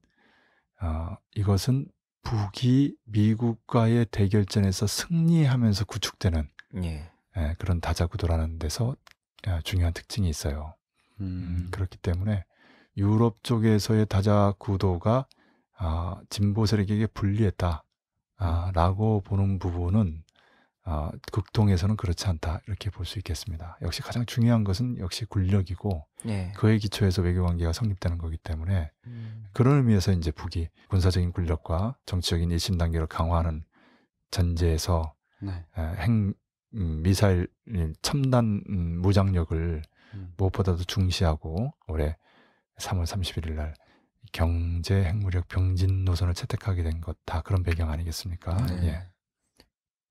어, 이것은 북이 미국과의 대결전에서 승리하면서 구축되는 예. 에, 예, 그런 다자 구도라는 데서 아, 중요한 특징이 있어요. 음. 음, 그렇기 때문에 유럽 쪽에서의 다자 구도가 아, 진보 세력에게 불리했다라고 아, 보는 부분은 아, 극동에서는 그렇지 않다 이렇게 볼 수 있겠습니다. 역시 가장 중요한 것은 역시 군력이고 네. 그에 기초해서 외교 관계가 성립되는 거기 때문에 음. 그런 의미에서 이제 북이 군사적인 군력과 정치적인 일심 단계를 강화하는 전제에서 네. 에, 행 음, 미사일 첨단 음, 무장력을 음. 무엇보다도 중시하고 올해 3월 31일 날 경제 핵무력 병진 노선을 채택하게 된 것 다 그런 배경 아니겠습니까? 아, 네. 예.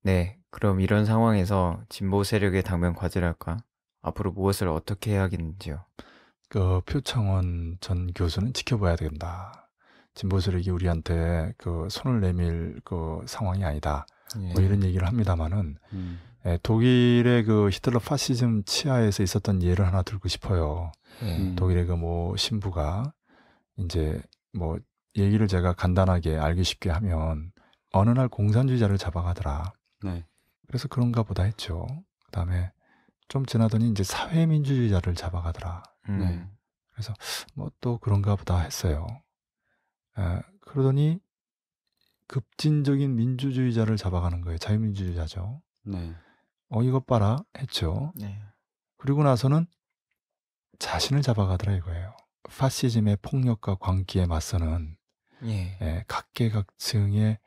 네. 그럼 이런 상황에서 진보 세력의 당면 과제랄까 앞으로 무엇을 어떻게 해야겠는지요? 그 표창원 전 교수는 지켜봐야 된다. 진보 세력이 우리한테 그 손을 내밀 그 상황이 아니다. 뭐 예. 뭐 이런 얘기를 합니다마는 음. 예, 독일의 그 히틀러 파시즘 치하에서 있었던 예를 하나 들고 싶어요. 예. 음. 독일의 그 뭐 신부가 이제 뭐 얘기를 제가 간단하게 알기 쉽게 하면 어느 날 공산주의자를 잡아가더라. 네. 그래서 그런가 보다 했죠. 그다음에 좀 지나더니 이제 사회민주주의자를 잡아가더라. 음. 네. 그래서 뭐 또 그런가 보다 했어요. 에, 예, 그러더니 급진적인 민주주의자를 잡아가는 거예요. 자유민주주의자죠. 네. 어 이것 봐라 했죠. 네. 그리고 나서는 자신을 잡아가더라 이거예요. 파시즘의 폭력과 광기에 맞서는 예. 예, 각계각층의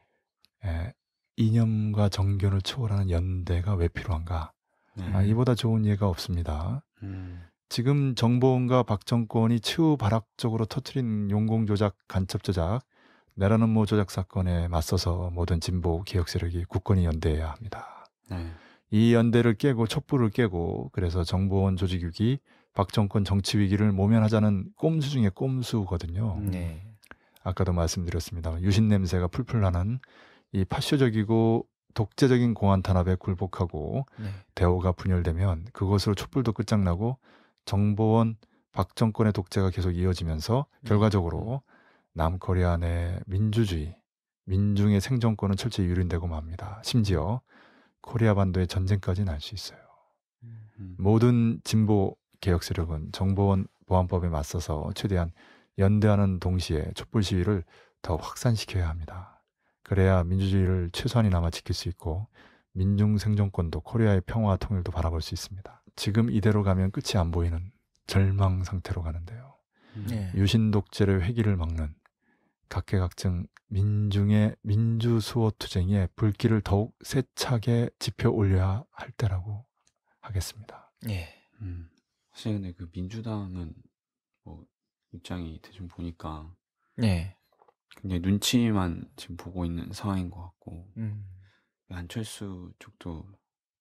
예, 이념과 정견을 초월하는 연대가 왜 필요한가? 음. 아, 이보다 좋은 예가 없습니다. 음. 지금 정보원과 박정권이 최후 발악적으로 터트린 용공 조작, 간첩 조작, 내라는 모 조작 사건에 맞서서 모든 진보 개혁 세력이 굳건히 연대해야 합니다. 네. 이 연대를 깨고 촛불을 깨고 그래서 정보원 조직 위기, 박정권 정치 위기를 모면하자는 꼼수 중의 꼼수거든요. 음. 네. 아까도 말씀드렸습니다. 유신 냄새가 풀풀 나는 이 파쇼적이고 독재적인 공안 탄압에 굴복하고 네. 대우가 분열되면 그것으로 촛불도 끝장나고 정보원 박정권의 독재가 계속 이어지면서 음. 결과적으로 음. 남코리아 내 민주주의, 민중의 생존권은 철저히 유린되고 맙니다. 심지어 코리아 반도의 전쟁까지는 알수 있어요. 음. 모든 진보 개혁 세력은 정보원 보안법에 맞서서 최대한 연대하는 동시에 촛불 시위를 더 확산시켜야 합니다. 그래야 민주주의를 최소한이나마 지킬 수 있고 민중 생존권도 코리아의 평화 통일도 바라볼 수 있습니다. 지금 이대로 가면 끝이 안 보이는 절망 상태로 가는데요. 음. 네. 유신 독재를 회기를 막는 각계각층 민중의 민주수호투쟁에 불길을 더욱 세차게 지펴 올려야 할 때라고 하겠습니다. 예. 음. 사실 근데 그 민주당은 뭐 입장이 대충 보니까 예. 굉장히 눈치만 지금 보고 있는 상황인 것 같고 음. 안철수 쪽도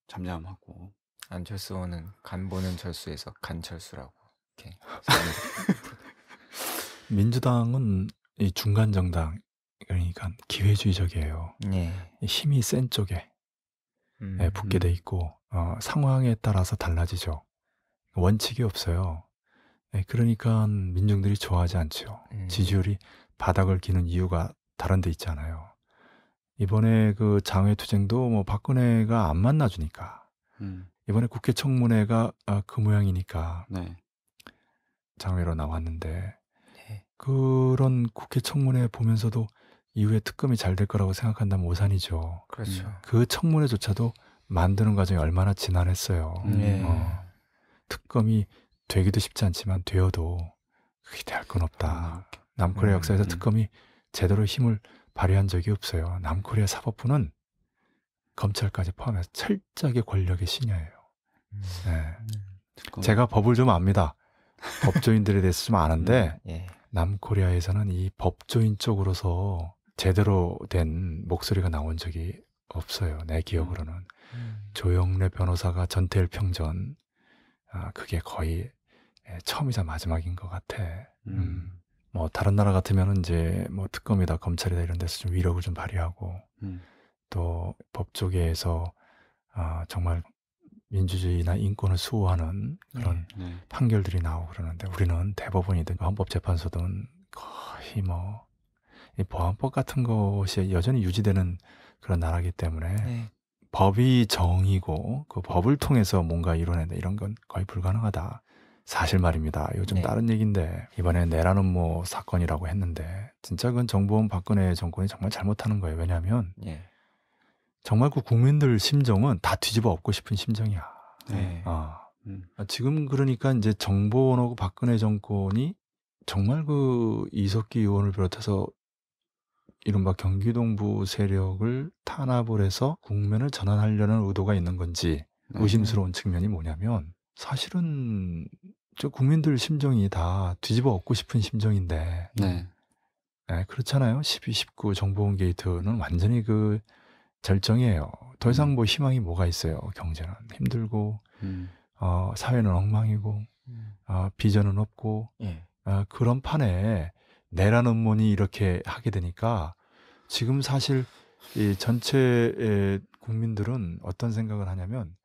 잠잠하고 안철수는 간 보는 철수에서 간철수라고 이렇게 민주당은 이 중간 정당 그러니까 기회주의적이에요. 예. 힘이 센 쪽에 예, 음. 붙게 돼 있고 어, 상황에 따라서 달라지죠. 원칙이 없어요. 예, 그러니까 민중들이 좋아하지 않죠. 음. 지지율이 바닥을 기는 이유가 다른 데 있잖아요. 이번에 그 장외 투쟁도 뭐 박근혜가 안 만나주니까 음. 이번에 국회 청문회가 아, 그 모양이니까 네. 장외로 나왔는데 그런 국회 청문회 보면서도 이후에 특검이 잘 될 거라고 생각한다면 오산이죠. 그렇죠. 음. 그 청문회조차도 만드는 과정이 얼마나 지난했어요. 네. 어. 특검이 되기도 쉽지 않지만 되어도 기대할 건 없다. 음. 남코리아 역사에서 음, 특검이 제대로 힘을 발휘한 적이 없어요. 남코리아 사법부는 검찰까지 포함해서 철저하게 권력의 신여예요. 네. 네. 제가 법을 좀 압니다. 법조인들에 대해서 좀 아는데 예. 남코리아에서는 이 법조인 쪽으로서 제대로 된 목소리가 나온 적이 없어요. 내 기억으로는. 음. 음. 조영래 변호사가 전태일 평전, 아, 그게 거의 예, 처음이자 마지막인 것 같아. 음. 음. 뭐, 다른 나라 같으면 이제 뭐 특검이다, 검찰이다 이런 데서 좀 위력을 좀 발휘하고 음. 또 법조계에서 아, 정말 민주주의나 인권을 수호하는 그런 네, 네. 판결들이 나오고 그러는데 우리는 대법원이든 헌법재판소든 거의 뭐 이 보안법 같은 것이 여전히 유지되는 그런 나라기 때문에 네. 법이 정의고그 법을 통해서 뭔가 이뤄낸다 이런 건 거의 불가능하다. 사실 말입니다. 요즘 네. 다른 얘기인데 이번에 내라는 뭐 사건이라고 했는데 진짜 그건 정부원 박근혜 정권이 정말 잘못하는 거예요. 왜냐하면 예. 정말 그 국민들 심정은 다 뒤집어 엎고 싶은 심정이야. 네. 어. 음. 아. 음. 지금 그러니까 이제 정보원하고 박근혜 정권이 정말 그 이석기 의원을 비롯해서 이른바 경기동부 세력을 탄압을 해서 국면을 전환하려는 의도가 있는 건지 네. 의심스러운 측면이 뭐냐면 사실은 저 국민들 심정이 다 뒤집어 엎고 싶은 심정인데 네. 네, 그렇잖아요. 12, 19 정보원 게이트는 완전히 그 절정이에요. 더 이상 음. 뭐 희망이 뭐가 있어요. 경제는 힘들고 음. 어, 사회는 엉망이고 음. 어, 비전은 없고 예. 어, 그런 판에 내란 음모니 이렇게 하게 되니까 지금 사실 이 전체 국민들은 어떤 생각을 하냐면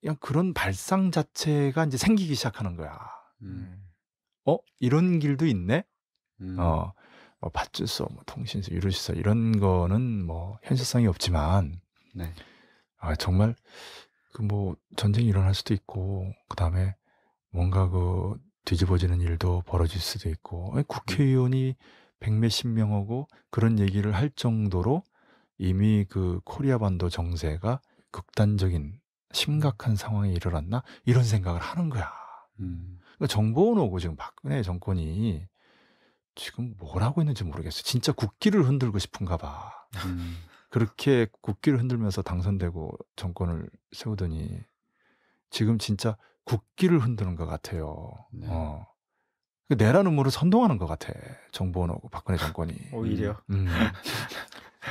그냥 그런 발상 자체가 이제 생기기 시작하는 거야. 음. 어 이런 길도 있네. 음. 어뭐 밭주소, 뭐 통신소, 유료시설 이런 거는 뭐 현실성이 없지만 네. 아 정말 그 뭐 전쟁이 일어날 수도 있고 그 다음에 뭔가 그 뒤집어지는 일도 벌어질 수도 있고 국회의원이 백몇십 명하고 그런 얘기를 할 정도로 이미 그 코리아 반도 정세가 극단적인 심각한 상황에 이르렀나 이런 생각을 하는 거야. 음. 그러니까 정보원 오고 지금 박근혜 정권이 지금 뭘 하고 있는지 모르겠어요. 진짜 국기를 흔들고 싶은가 봐. 음. 그렇게 국기를 흔들면서 당선되고 정권을 세우더니 지금 진짜 국기를 흔드는 것 같아요. 네. 어. 그 내란 음모를 선동하는 것 같아. 정보원하고 어, 박근혜 정권이. 오히려. 음.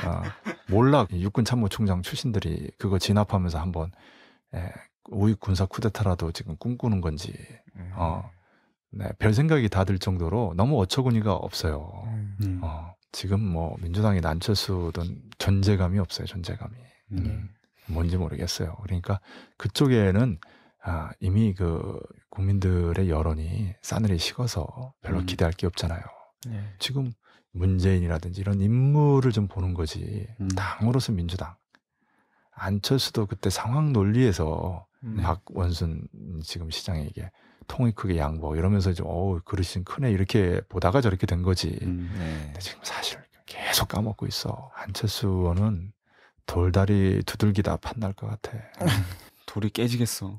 아, 몰라. 육군 참모총장 출신들이 그거 진압하면서 한번 에, 예, 우익 군사 쿠데타라도 지금 꿈꾸는 건지. 음. 어. 네, 별 생각이 다들 정도로 너무 어처구니가 없어요. 음. 음. 어, 지금 뭐 민주당이 난처수든 존재감이 없어요. 존재감이 음. 네. 음. 뭔지 모르겠어요. 그러니까 그쪽에는 아, 이미 그 국민들의 여론이 싸늘히 식어서 별로 음. 기대할 게 없잖아요. 네. 지금 문재인이라든지 이런 인물을 좀 보는 거지 음. 당으로서 민주당 안철수도 그때 상황 논리에서 네. 박원순 지금 시장에게 통이 크게 양보 뭐 이러면서 좀 어우 그릇이 크네 이렇게 보다가 저렇게 된 거지. 음, 네. 근데 지금 사실 계속 까먹고 있어. 안철수 의원은 돌다리 두들기다 판날 것 같아. 돌이 깨지겠어.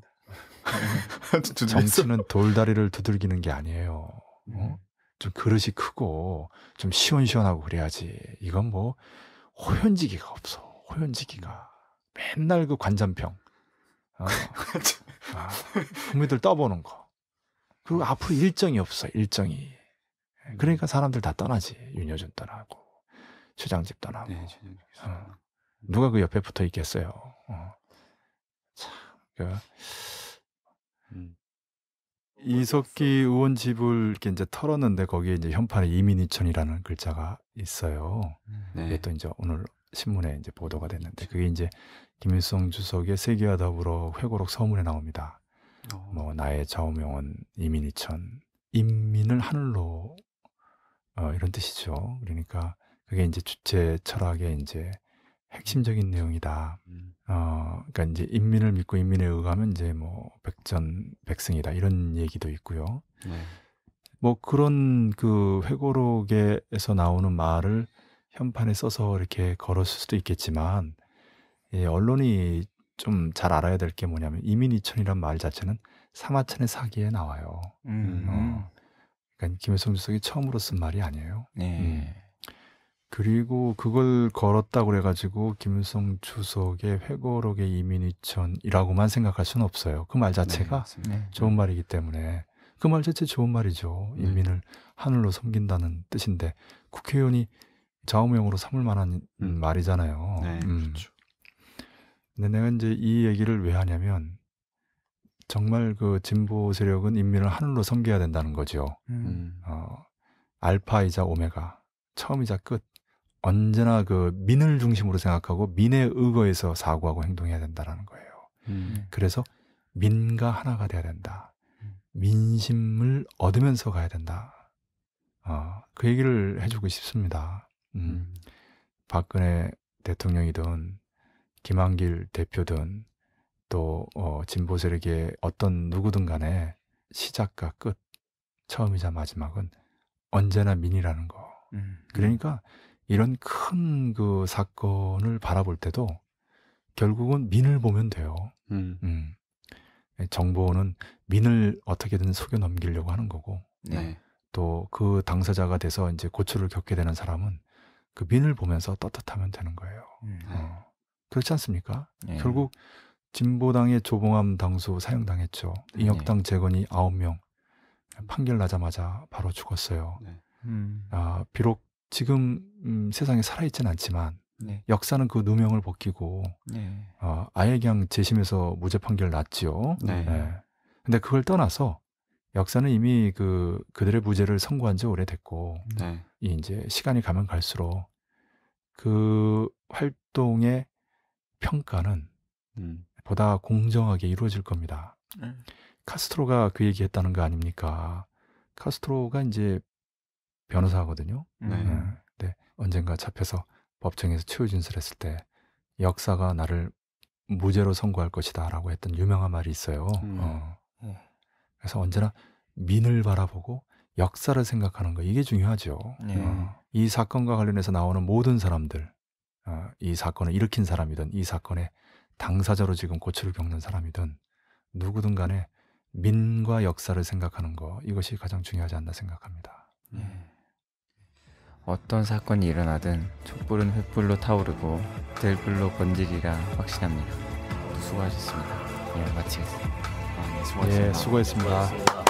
정치는 돌다리를 두들기는 게 아니에요. 음. 어? 좀 그릇이 크고 좀 시원시원하고 그래야지. 이건 뭐 호연지기가 없어. 호연지기가 맨날 그 관전평. 어. 아, 국민들 떠보는 거. 그리고 앞으로 일정이 없어, 일정이. 음. 그러니까 사람들 다 떠나지. 윤여준 떠나고, 최장집 떠나고. 네, 어. 누가 그 옆에 붙어 있겠어요. 어. 참, 그. 음. 이석기 의원 집을 이렇게 이제 털었는데 거기에 이제 현판에 이민이천이라는 글자가 있어요. 네. 이게 또 이제 오늘 신문에 이제 보도가 됐는데 그렇죠. 그게 이제 김일성 주석의 세계와 더불어 회고록 서문에 나옵니다. 어. 뭐 나의 좌우명은 이민이천 인민을 하늘로 어, 이런 뜻이죠. 그러니까 그게 이제 주체 철학의 이제 핵심적인 내용이다. 음. 어, 그러니까 이제 인민을 믿고 인민에 의하면 이제 뭐 백전 백승이다 이런 얘기도 있고요. 네. 뭐 그런 그 회고록에서 나오는 말을 현판에 써서 이렇게 걸었을 수도 있겠지만 예, 언론이 좀잘 알아야 될 게 뭐냐면 이민이천이란 말 자체는 사마천의 사기에 나와요. 음. 어. 음. 그러니까 김일성 주석이 처음으로 쓴 말이 아니에요. 네. 음. 그리고 그걸 걸었다 고 그래가지고 김일성 주석의 회고록의 이민이천이라고만 생각할 수는 없어요. 그 말 자체가 네, 네 좋은 네. 말이기 때문에 그 말 자체 좋은 말이죠. 네. 인민을 네. 하늘로 섬긴다는 뜻인데 국회의원이 좌우명으로 삼을 만한 음. 말이잖아요. 네, 음. 그렇죠. 근데 내가 인제 이 얘기를 왜 하냐면 정말 그 진보 세력은 인민을 하늘로 섬겨야 된다는 거죠. 음. 음. 어 알파이자 오메가, 처음이자 끝. 언제나 그 민을 중심으로 생각하고 민의 의거에서 사고하고 행동해야 된다라는 거예요. 음. 네. 그래서 민과 하나가 돼야 된다. 음. 민심을 얻으면서 가야 된다. 어, 그 얘기를 해주고 싶습니다. 음, 음. 박근혜 대통령이든 김한길 대표든 또 어, 진보 세력의 어떤 누구든 간에 시작과 끝 처음이자 마지막은 언제나 민이라는 거. 음. 음. 그러니까 이런 큰 그 사건을 바라볼 때도 결국은 민을 보면 돼요. 음. 음. 정보는 민을 어떻게든 속여 넘기려고 하는 거고 네. 네. 또그 당사자가 돼서 이제 고초를 겪게 되는 사람은 그 민을 보면서 떳떳하면 되는 거예요. 음. 어. 그렇지 않습니까? 예. 결국 진보당의 조봉암 당수 사형당했죠. 인혁당 네. 예. 재건이 9명 판결 나자마자 바로 죽었어요. 네. 음. 아, 비록 지금 음, 세상에 살아있진 않지만 네. 역사는 그 누명을 벗기고 네. 어, 아예 그냥 재심에서 무죄 판결 났지요. 네. 네. 근데 그걸 떠나서 역사는 이미 그 그들의 무죄를 선고한 지 오래됐고 네. 이 이제 시간이 가면 갈수록 그 활동의 평가는 음. 보다 공정하게 이루어질 겁니다. 음. 카스트로가 그 얘기했다는 거 아닙니까? 카스트로가 이제 변호사거든요. 네. 네. 언젠가 잡혀서 법정에서 최후 진술했을 때 역사가 나를 무죄로 선고할 것이다라고 했던 유명한 말이 있어요. 음. 어. 네. 그래서 언제나 민을 바라보고 역사를 생각하는 거 이게 중요하죠. 네. 어. 이 사건과 관련해서 나오는 모든 사람들 어, 이 사건을 일으킨 사람이든 이 사건의 당사자로 지금 고초를 겪는 사람이든 누구든 간에 민과 역사를 생각하는 거 이것이 가장 중요하지 않나 생각합니다. 음. 어떤 사건이 일어나든 촛불은 횃불로 타오르고 들불로 번지기가 확신합니다. 수고하셨습니다. 예, 마치겠습니다. 아, 네, 수고하셨습니다. 예, 수고했습니다. 수고했습니다.